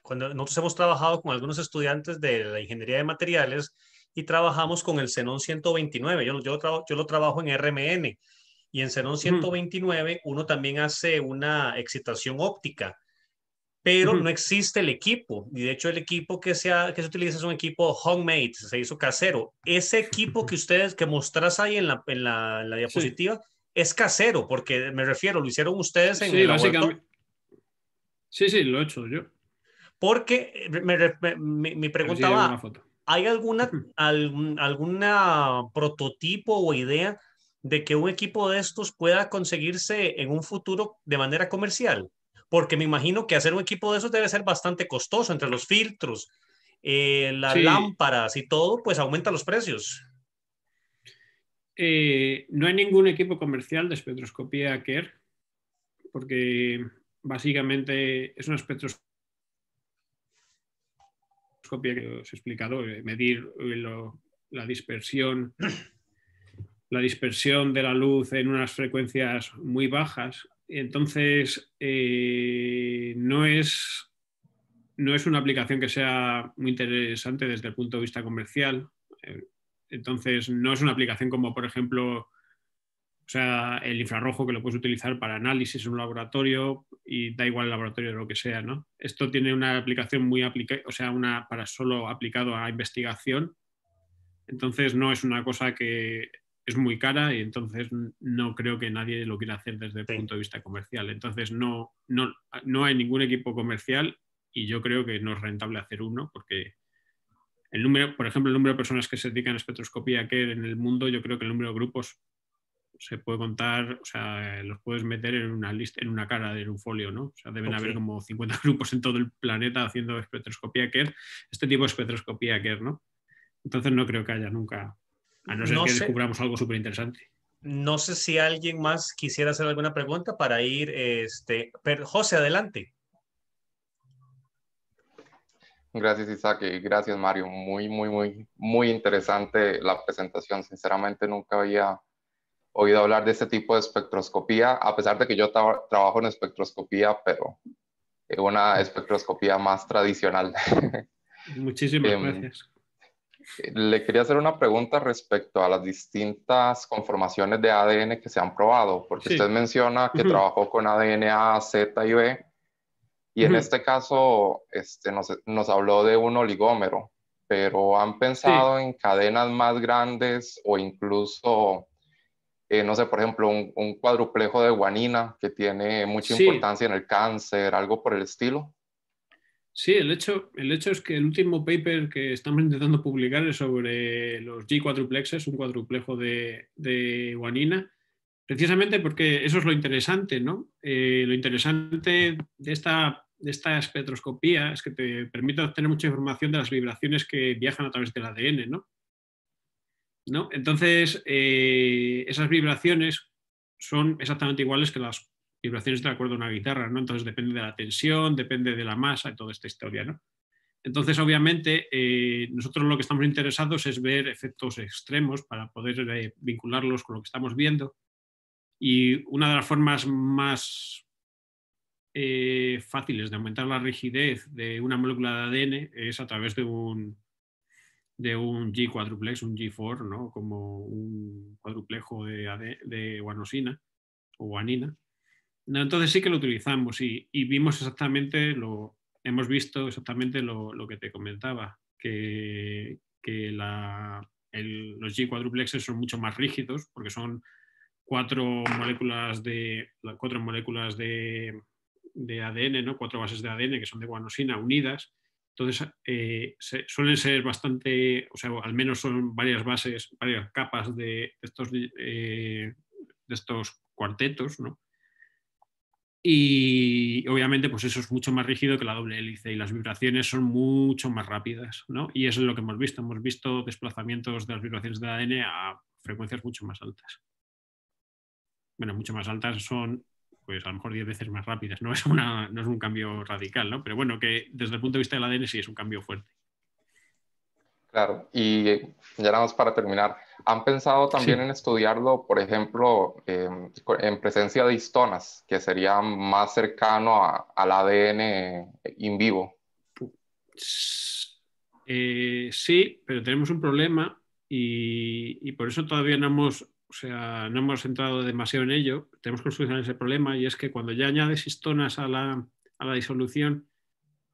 A: cuando nosotros hemos trabajado con algunos estudiantes de la ingeniería de materiales y trabajamos con el xenón 129. Yo, yo, yo lo trabajo en RMN y en xenón 129 uno también hace una excitación óptica pero no existe el equipo. Y de hecho el equipo que se, que se utiliza es un equipo homemade, se hizo casero. Ese equipo que ustedes, que mostras ahí en la, en la, diapositiva, es casero, porque me refiero, lo hicieron ustedes en sí, básicamente. Sí, sí, lo he hecho yo. Porque eh, me, preguntaba, ¿hay alguna, algún, alguna prototipo o idea de que un equipo de estos pueda conseguirse en un futuro de manera comercial? porque me imagino que hacer un equipo de esos debe ser bastante costoso entre los filtros, eh, las lámparas y todo, pues aumenta los precios.
B: Eh, no hay ningún equipo comercial de espectroscopía Ker, porque básicamente es una espectroscopía que os he explicado, eh, medir la dispersión la dispersión de la luz en unas frecuencias muy bajas entonces, eh, no, es, no es una aplicación que sea muy interesante desde el punto de vista comercial. Eh, entonces, no es una aplicación como, por ejemplo, o sea, el infrarrojo que lo puedes utilizar para análisis en un laboratorio y da igual el laboratorio de lo que sea, ¿no? Esto tiene una aplicación muy aplicada, o sea, una para solo aplicado a investigación. Entonces, no es una cosa que es muy cara y entonces no creo que nadie lo quiera hacer desde el punto de vista comercial. Entonces no, no, no hay ningún equipo comercial y yo creo que no es rentable hacer uno porque el número, por ejemplo, el número de personas que se dedican a espectroscopía que en el mundo, yo creo que el número de grupos se puede contar, o sea, los puedes meter en una lista, en una cara, de un folio, ¿no? O sea, deben haber como 50 grupos en todo el planeta haciendo espectroscopía Kerr, este tipo de espectroscopía Kerr, ¿no? Entonces no creo que haya nunca a no ser que descubramos algo súper interesante.
A: No sé si alguien más quisiera hacer alguna pregunta para ir, este, pero José, adelante.
C: Gracias Isaac y gracias Mario. Muy, muy, muy, muy interesante la presentación. Sinceramente nunca había oído hablar de este tipo de espectroscopía, a pesar de que yo trabajo en espectroscopía, pero una espectroscopía más tradicional.
B: Muchísimas em, gracias.
C: Le quería hacer una pregunta respecto a las distintas conformaciones de ADN que se han probado, porque usted menciona que trabajó con ADN A, Z y B, y en este caso este, nos, habló de un oligómero, pero han pensado en cadenas más grandes o incluso, eh, no sé, por ejemplo, un, cuadruplejo de guanina que tiene mucha importancia en el cáncer, algo por el estilo.
B: Sí, el hecho, el hecho es que el último paper que estamos intentando publicar es sobre los g 4 un cuadruplejo de, guanina, precisamente porque eso es lo interesante, ¿no? Eh, lo interesante de esta, de esta espectroscopía es que te permite obtener mucha información de las vibraciones que viajan a través del ADN, ¿no? ¿No? Entonces, eh, esas vibraciones son exactamente iguales que las vibraciones de acuerdo a una guitarra, ¿no? Entonces depende de la tensión, depende de la masa y toda esta historia, ¿no? Entonces, obviamente, eh, nosotros lo que estamos interesados es ver efectos extremos para poder eh, vincularlos con lo que estamos viendo. Y una de las formas más eh, fáciles de aumentar la rigidez de una molécula de ADN es a través de un, de un G cuadruplex, un G4, ¿no? como un cuadruplejo de, de guanosina o guanina. No, entonces sí que lo utilizamos y, vimos exactamente lo, hemos visto exactamente lo, que te comentaba, que, los G cuadruplexes son mucho más rígidos porque son cuatro moléculas de cuatro moléculas de, ADN, ¿no? cuatro bases de ADN que son de guanosina unidas. Entonces eh, suelen ser bastante, o sea, al menos son varias bases, varias capas de estos, eh, de estos cuartetos, ¿no? Y obviamente, pues eso es mucho más rígido que la doble hélice y las vibraciones son mucho más rápidas, ¿no? Y eso es lo que hemos visto. Hemos visto desplazamientos de las vibraciones de ADN a frecuencias mucho más altas. Bueno, mucho más altas son, pues a lo mejor 10 veces más rápidas, ¿no? Es una, no es un cambio radical, ¿no? Pero bueno, que desde el punto de vista del ADN sí es un cambio fuerte.
C: Claro, y eh, ya nada más para terminar, ¿han pensado también en estudiarlo, por ejemplo, em, en presencia de histonas, que sería más cercano al ADN in vivo?
B: Eh, sí, pero tenemos un problema y, y por eso todavía no hemos, o sea, no hemos entrado demasiado en ello. Tenemos que solucionar ese problema y es que cuando ya añades histonas a la, a la disolución,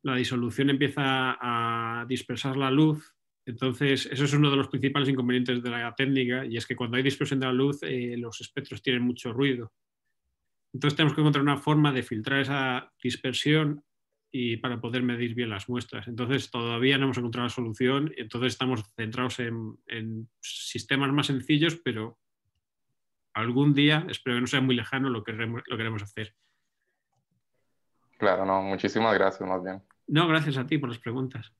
B: la disolución empieza a dispersar la luz entonces, eso es uno de los principales inconvenientes de la técnica y es que cuando hay dispersión de la luz, eh, los espectros tienen mucho ruido. Entonces, tenemos que encontrar una forma de filtrar esa dispersión y para poder medir bien las muestras. Entonces, todavía no hemos encontrado la solución, entonces estamos centrados en, sistemas más sencillos, pero algún día, espero que no sea muy lejano, lo, que lo queremos hacer.
C: Claro, no, muchísimas gracias más bien.
B: No, gracias a ti por las preguntas.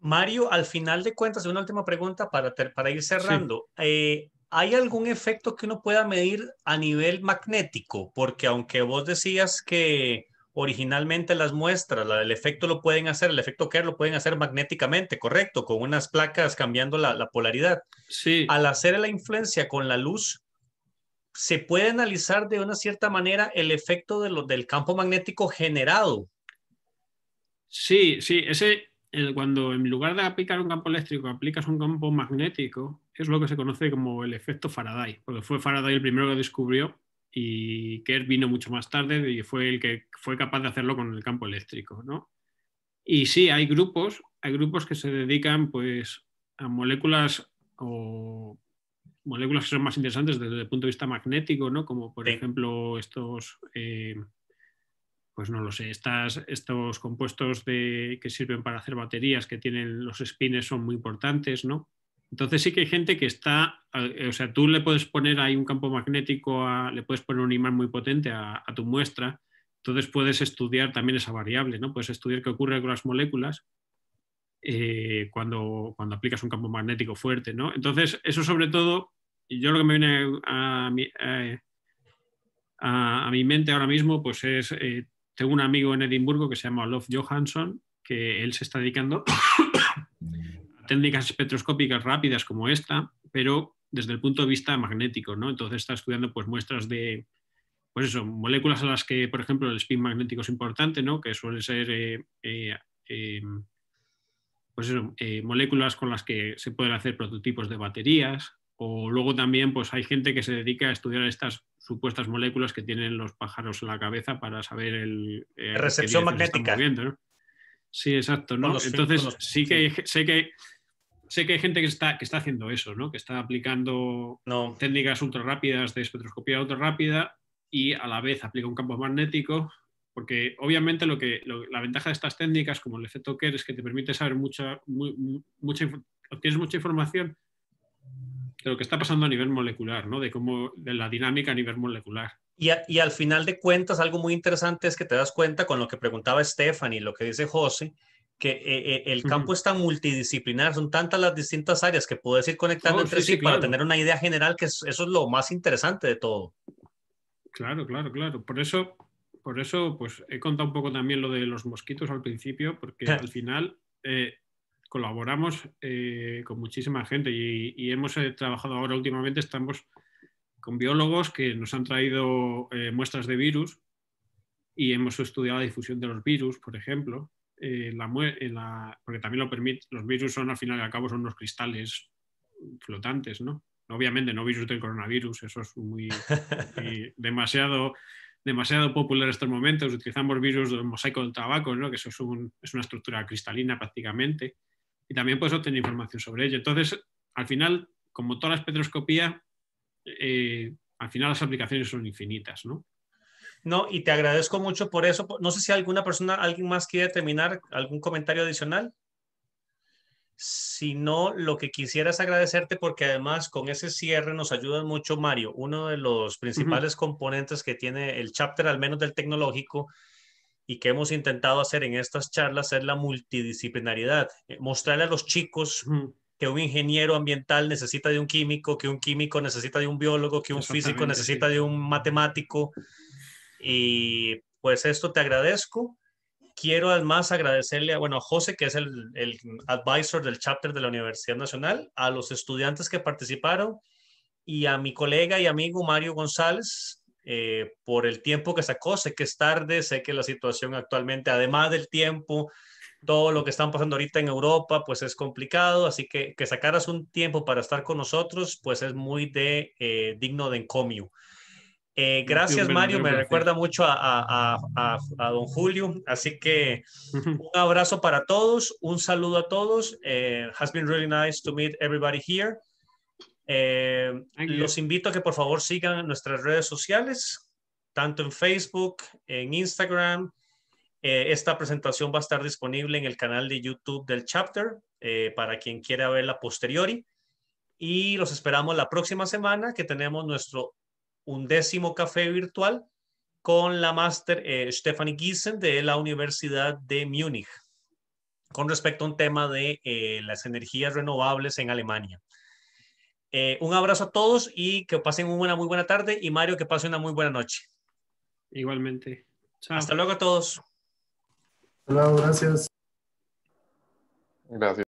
B: Mario,
A: al final de cuentas, una última pregunta para, para ir cerrando. Eh, ¿Hay algún efecto que uno pueda medir a nivel magnético? Porque aunque vos decías que originalmente las muestras, el efecto lo pueden hacer, el efecto Kerr lo pueden hacer magnéticamente, correcto, con unas placas cambiando la, polaridad. Sí. Al hacer la influencia con la luz, se puede analizar de una cierta manera el efecto del campo magnético
B: generado. Sí, sí, ese, cuando en lugar de aplicar un campo eléctrico aplicas un campo magnético, es lo que se conoce como el efecto Faraday, porque fue Faraday el primero que descubrió y Kerr vino mucho más tarde y fue el que fue capaz de hacerlo con el campo eléctrico, ¿no? Y sí, hay grupos, hay grupos que se dedican pues a moléculas o moléculas que son más interesantes desde el punto de vista magnético, ¿no? Como por ejemplo estos eh, pues no lo sé, estos compuestos de, que sirven para hacer baterías que tienen los spines son muy importantes, ¿no? Entonces sí que hay gente que está, eh, o sea, tú le puedes poner ahí un campo magnético, le puedes poner un imán muy potente a, tu muestra, entonces puedes estudiar también esa variable, ¿no? Puedes estudiar qué ocurre con las moléculas eh, cuando, cuando aplicas un campo magnético fuerte, ¿no? Entonces eso sobre todo, yo lo que me viene a, mi, eh, a, mi mente ahora mismo, pues es tengo un amigo en Edimburgo que se llama Olof Johansson, que él se está dedicando a técnicas espectroscópicas rápidas como esta, pero desde el punto de vista magnético, ¿no? Entonces está estudiando pues, muestras de, pues moléculas a las que, por ejemplo, el spin magnético es importante, ¿no? Que suelen ser eh, eh, eh, pues moléculas con las que se pueden hacer prototipos de baterías, o luego también pues, hay gente que se dedica a estudiar estas supuestas moléculas que tienen los pájaros en la cabeza para saber el... Eh, recepción magnética. Sí, exacto. Entonces, sí que sé que sé que hay gente que está, que está haciendo eso, ¿no? que está aplicando técnicas ultra de espectroscopía ultra y a la vez aplica un campo magnético, porque obviamente lo que, la ventaja de estas técnicas, como el efecto Kerr, es que te permite saber mucha, mucha, obtienes mucha información de lo que está pasando a nivel molecular, ¿no? De cómo, de la dinámica a nivel molecular.
A: Y, al final de cuentas, algo muy interesante es que te das cuenta con lo que preguntaba Stephanie, lo que dice José, que eh, eh, el campo está es tan multidisciplinar, son tantas las distintas áreas que puedes ir conectando oh, entre sí, para tener una idea general, que eso es lo más interesante de todo.
B: Claro, claro, claro. Por eso, por eso, pues he contado un poco también lo de los mosquitos al principio, porque al final eh, colaboramos eh, con muchísima gente y, hemos eh, trabajado ahora últimamente, estamos con biólogos que nos han traído eh, muestras de virus y hemos estudiado la difusión de los virus, por ejemplo, porque también lo permite, los virus son al final y al cabo son unos cristales flotantes, ¿no? Obviamente no virus del coronavirus, eso es muy, demasiado demasiado popular en estos momentos. Utilizamos virus del mosaico del tabaco, ¿no? que eso es, es, una estructura cristalina prácticamente y también puedes obtener información sobre ello. Entonces, al final, como toda la espectroscopía, eh, al final las aplicaciones son infinitas, ¿no?
A: No, y te agradezco mucho por eso. No sé si alguna persona, alguien más quiere terminar, algún comentario adicional. Si no, lo que quisiera es agradecerte porque además con ese cierre nos ayuda mucho Mario. Uno de los principales componentes que tiene el chapter, al menos del tecnológico, y que hemos intentado hacer en estas charlas es la multidisciplinaridad, eh, mostrarle a los chicos mm, que un ingeniero ambiental necesita de un químico, que un químico necesita de un biólogo, que un físico necesita de un matemático. Y pues esto te agradezco. Quiero además agradecerle a, bueno, a José, que es el, el advisor del chapter de la Universidad Nacional, a los estudiantes que participaron y a mi colega y amigo Mario González, eh, por el tiempo que sacó. Sé que es tarde, sé que la situación actualmente, además del tiempo, todo lo que están pasando ahorita en Europa, pues es complicado, así que que sacaras un tiempo para estar con nosotros, pues es muy de, eh, digno de encomio. Eh, gracias Mario, me recuerda mucho a, don Julio, así que un abrazo para todos, un saludo a todos. has been really nice to meet everybody here. Eh, los invito a que por favor sigan nuestras redes sociales, tanto en Facebook, en Instagram. Eh, esta presentación va a estar disponible en el canal de YouTube del chapter eh, para quien quiera verla posteriori. Y los esperamos la próxima semana que tenemos nuestro undécimo café virtual con la máster Stephanie Giesen de la Universidad de Múnich con respecto a un tema de las energías renovables en Alemania. Eh, un abrazo a todos y que pasen una muy buena tarde y Mario que pase una muy buena noche. Igualmente. Hasta luego a todos.
C: Hola, gracias. Gracias.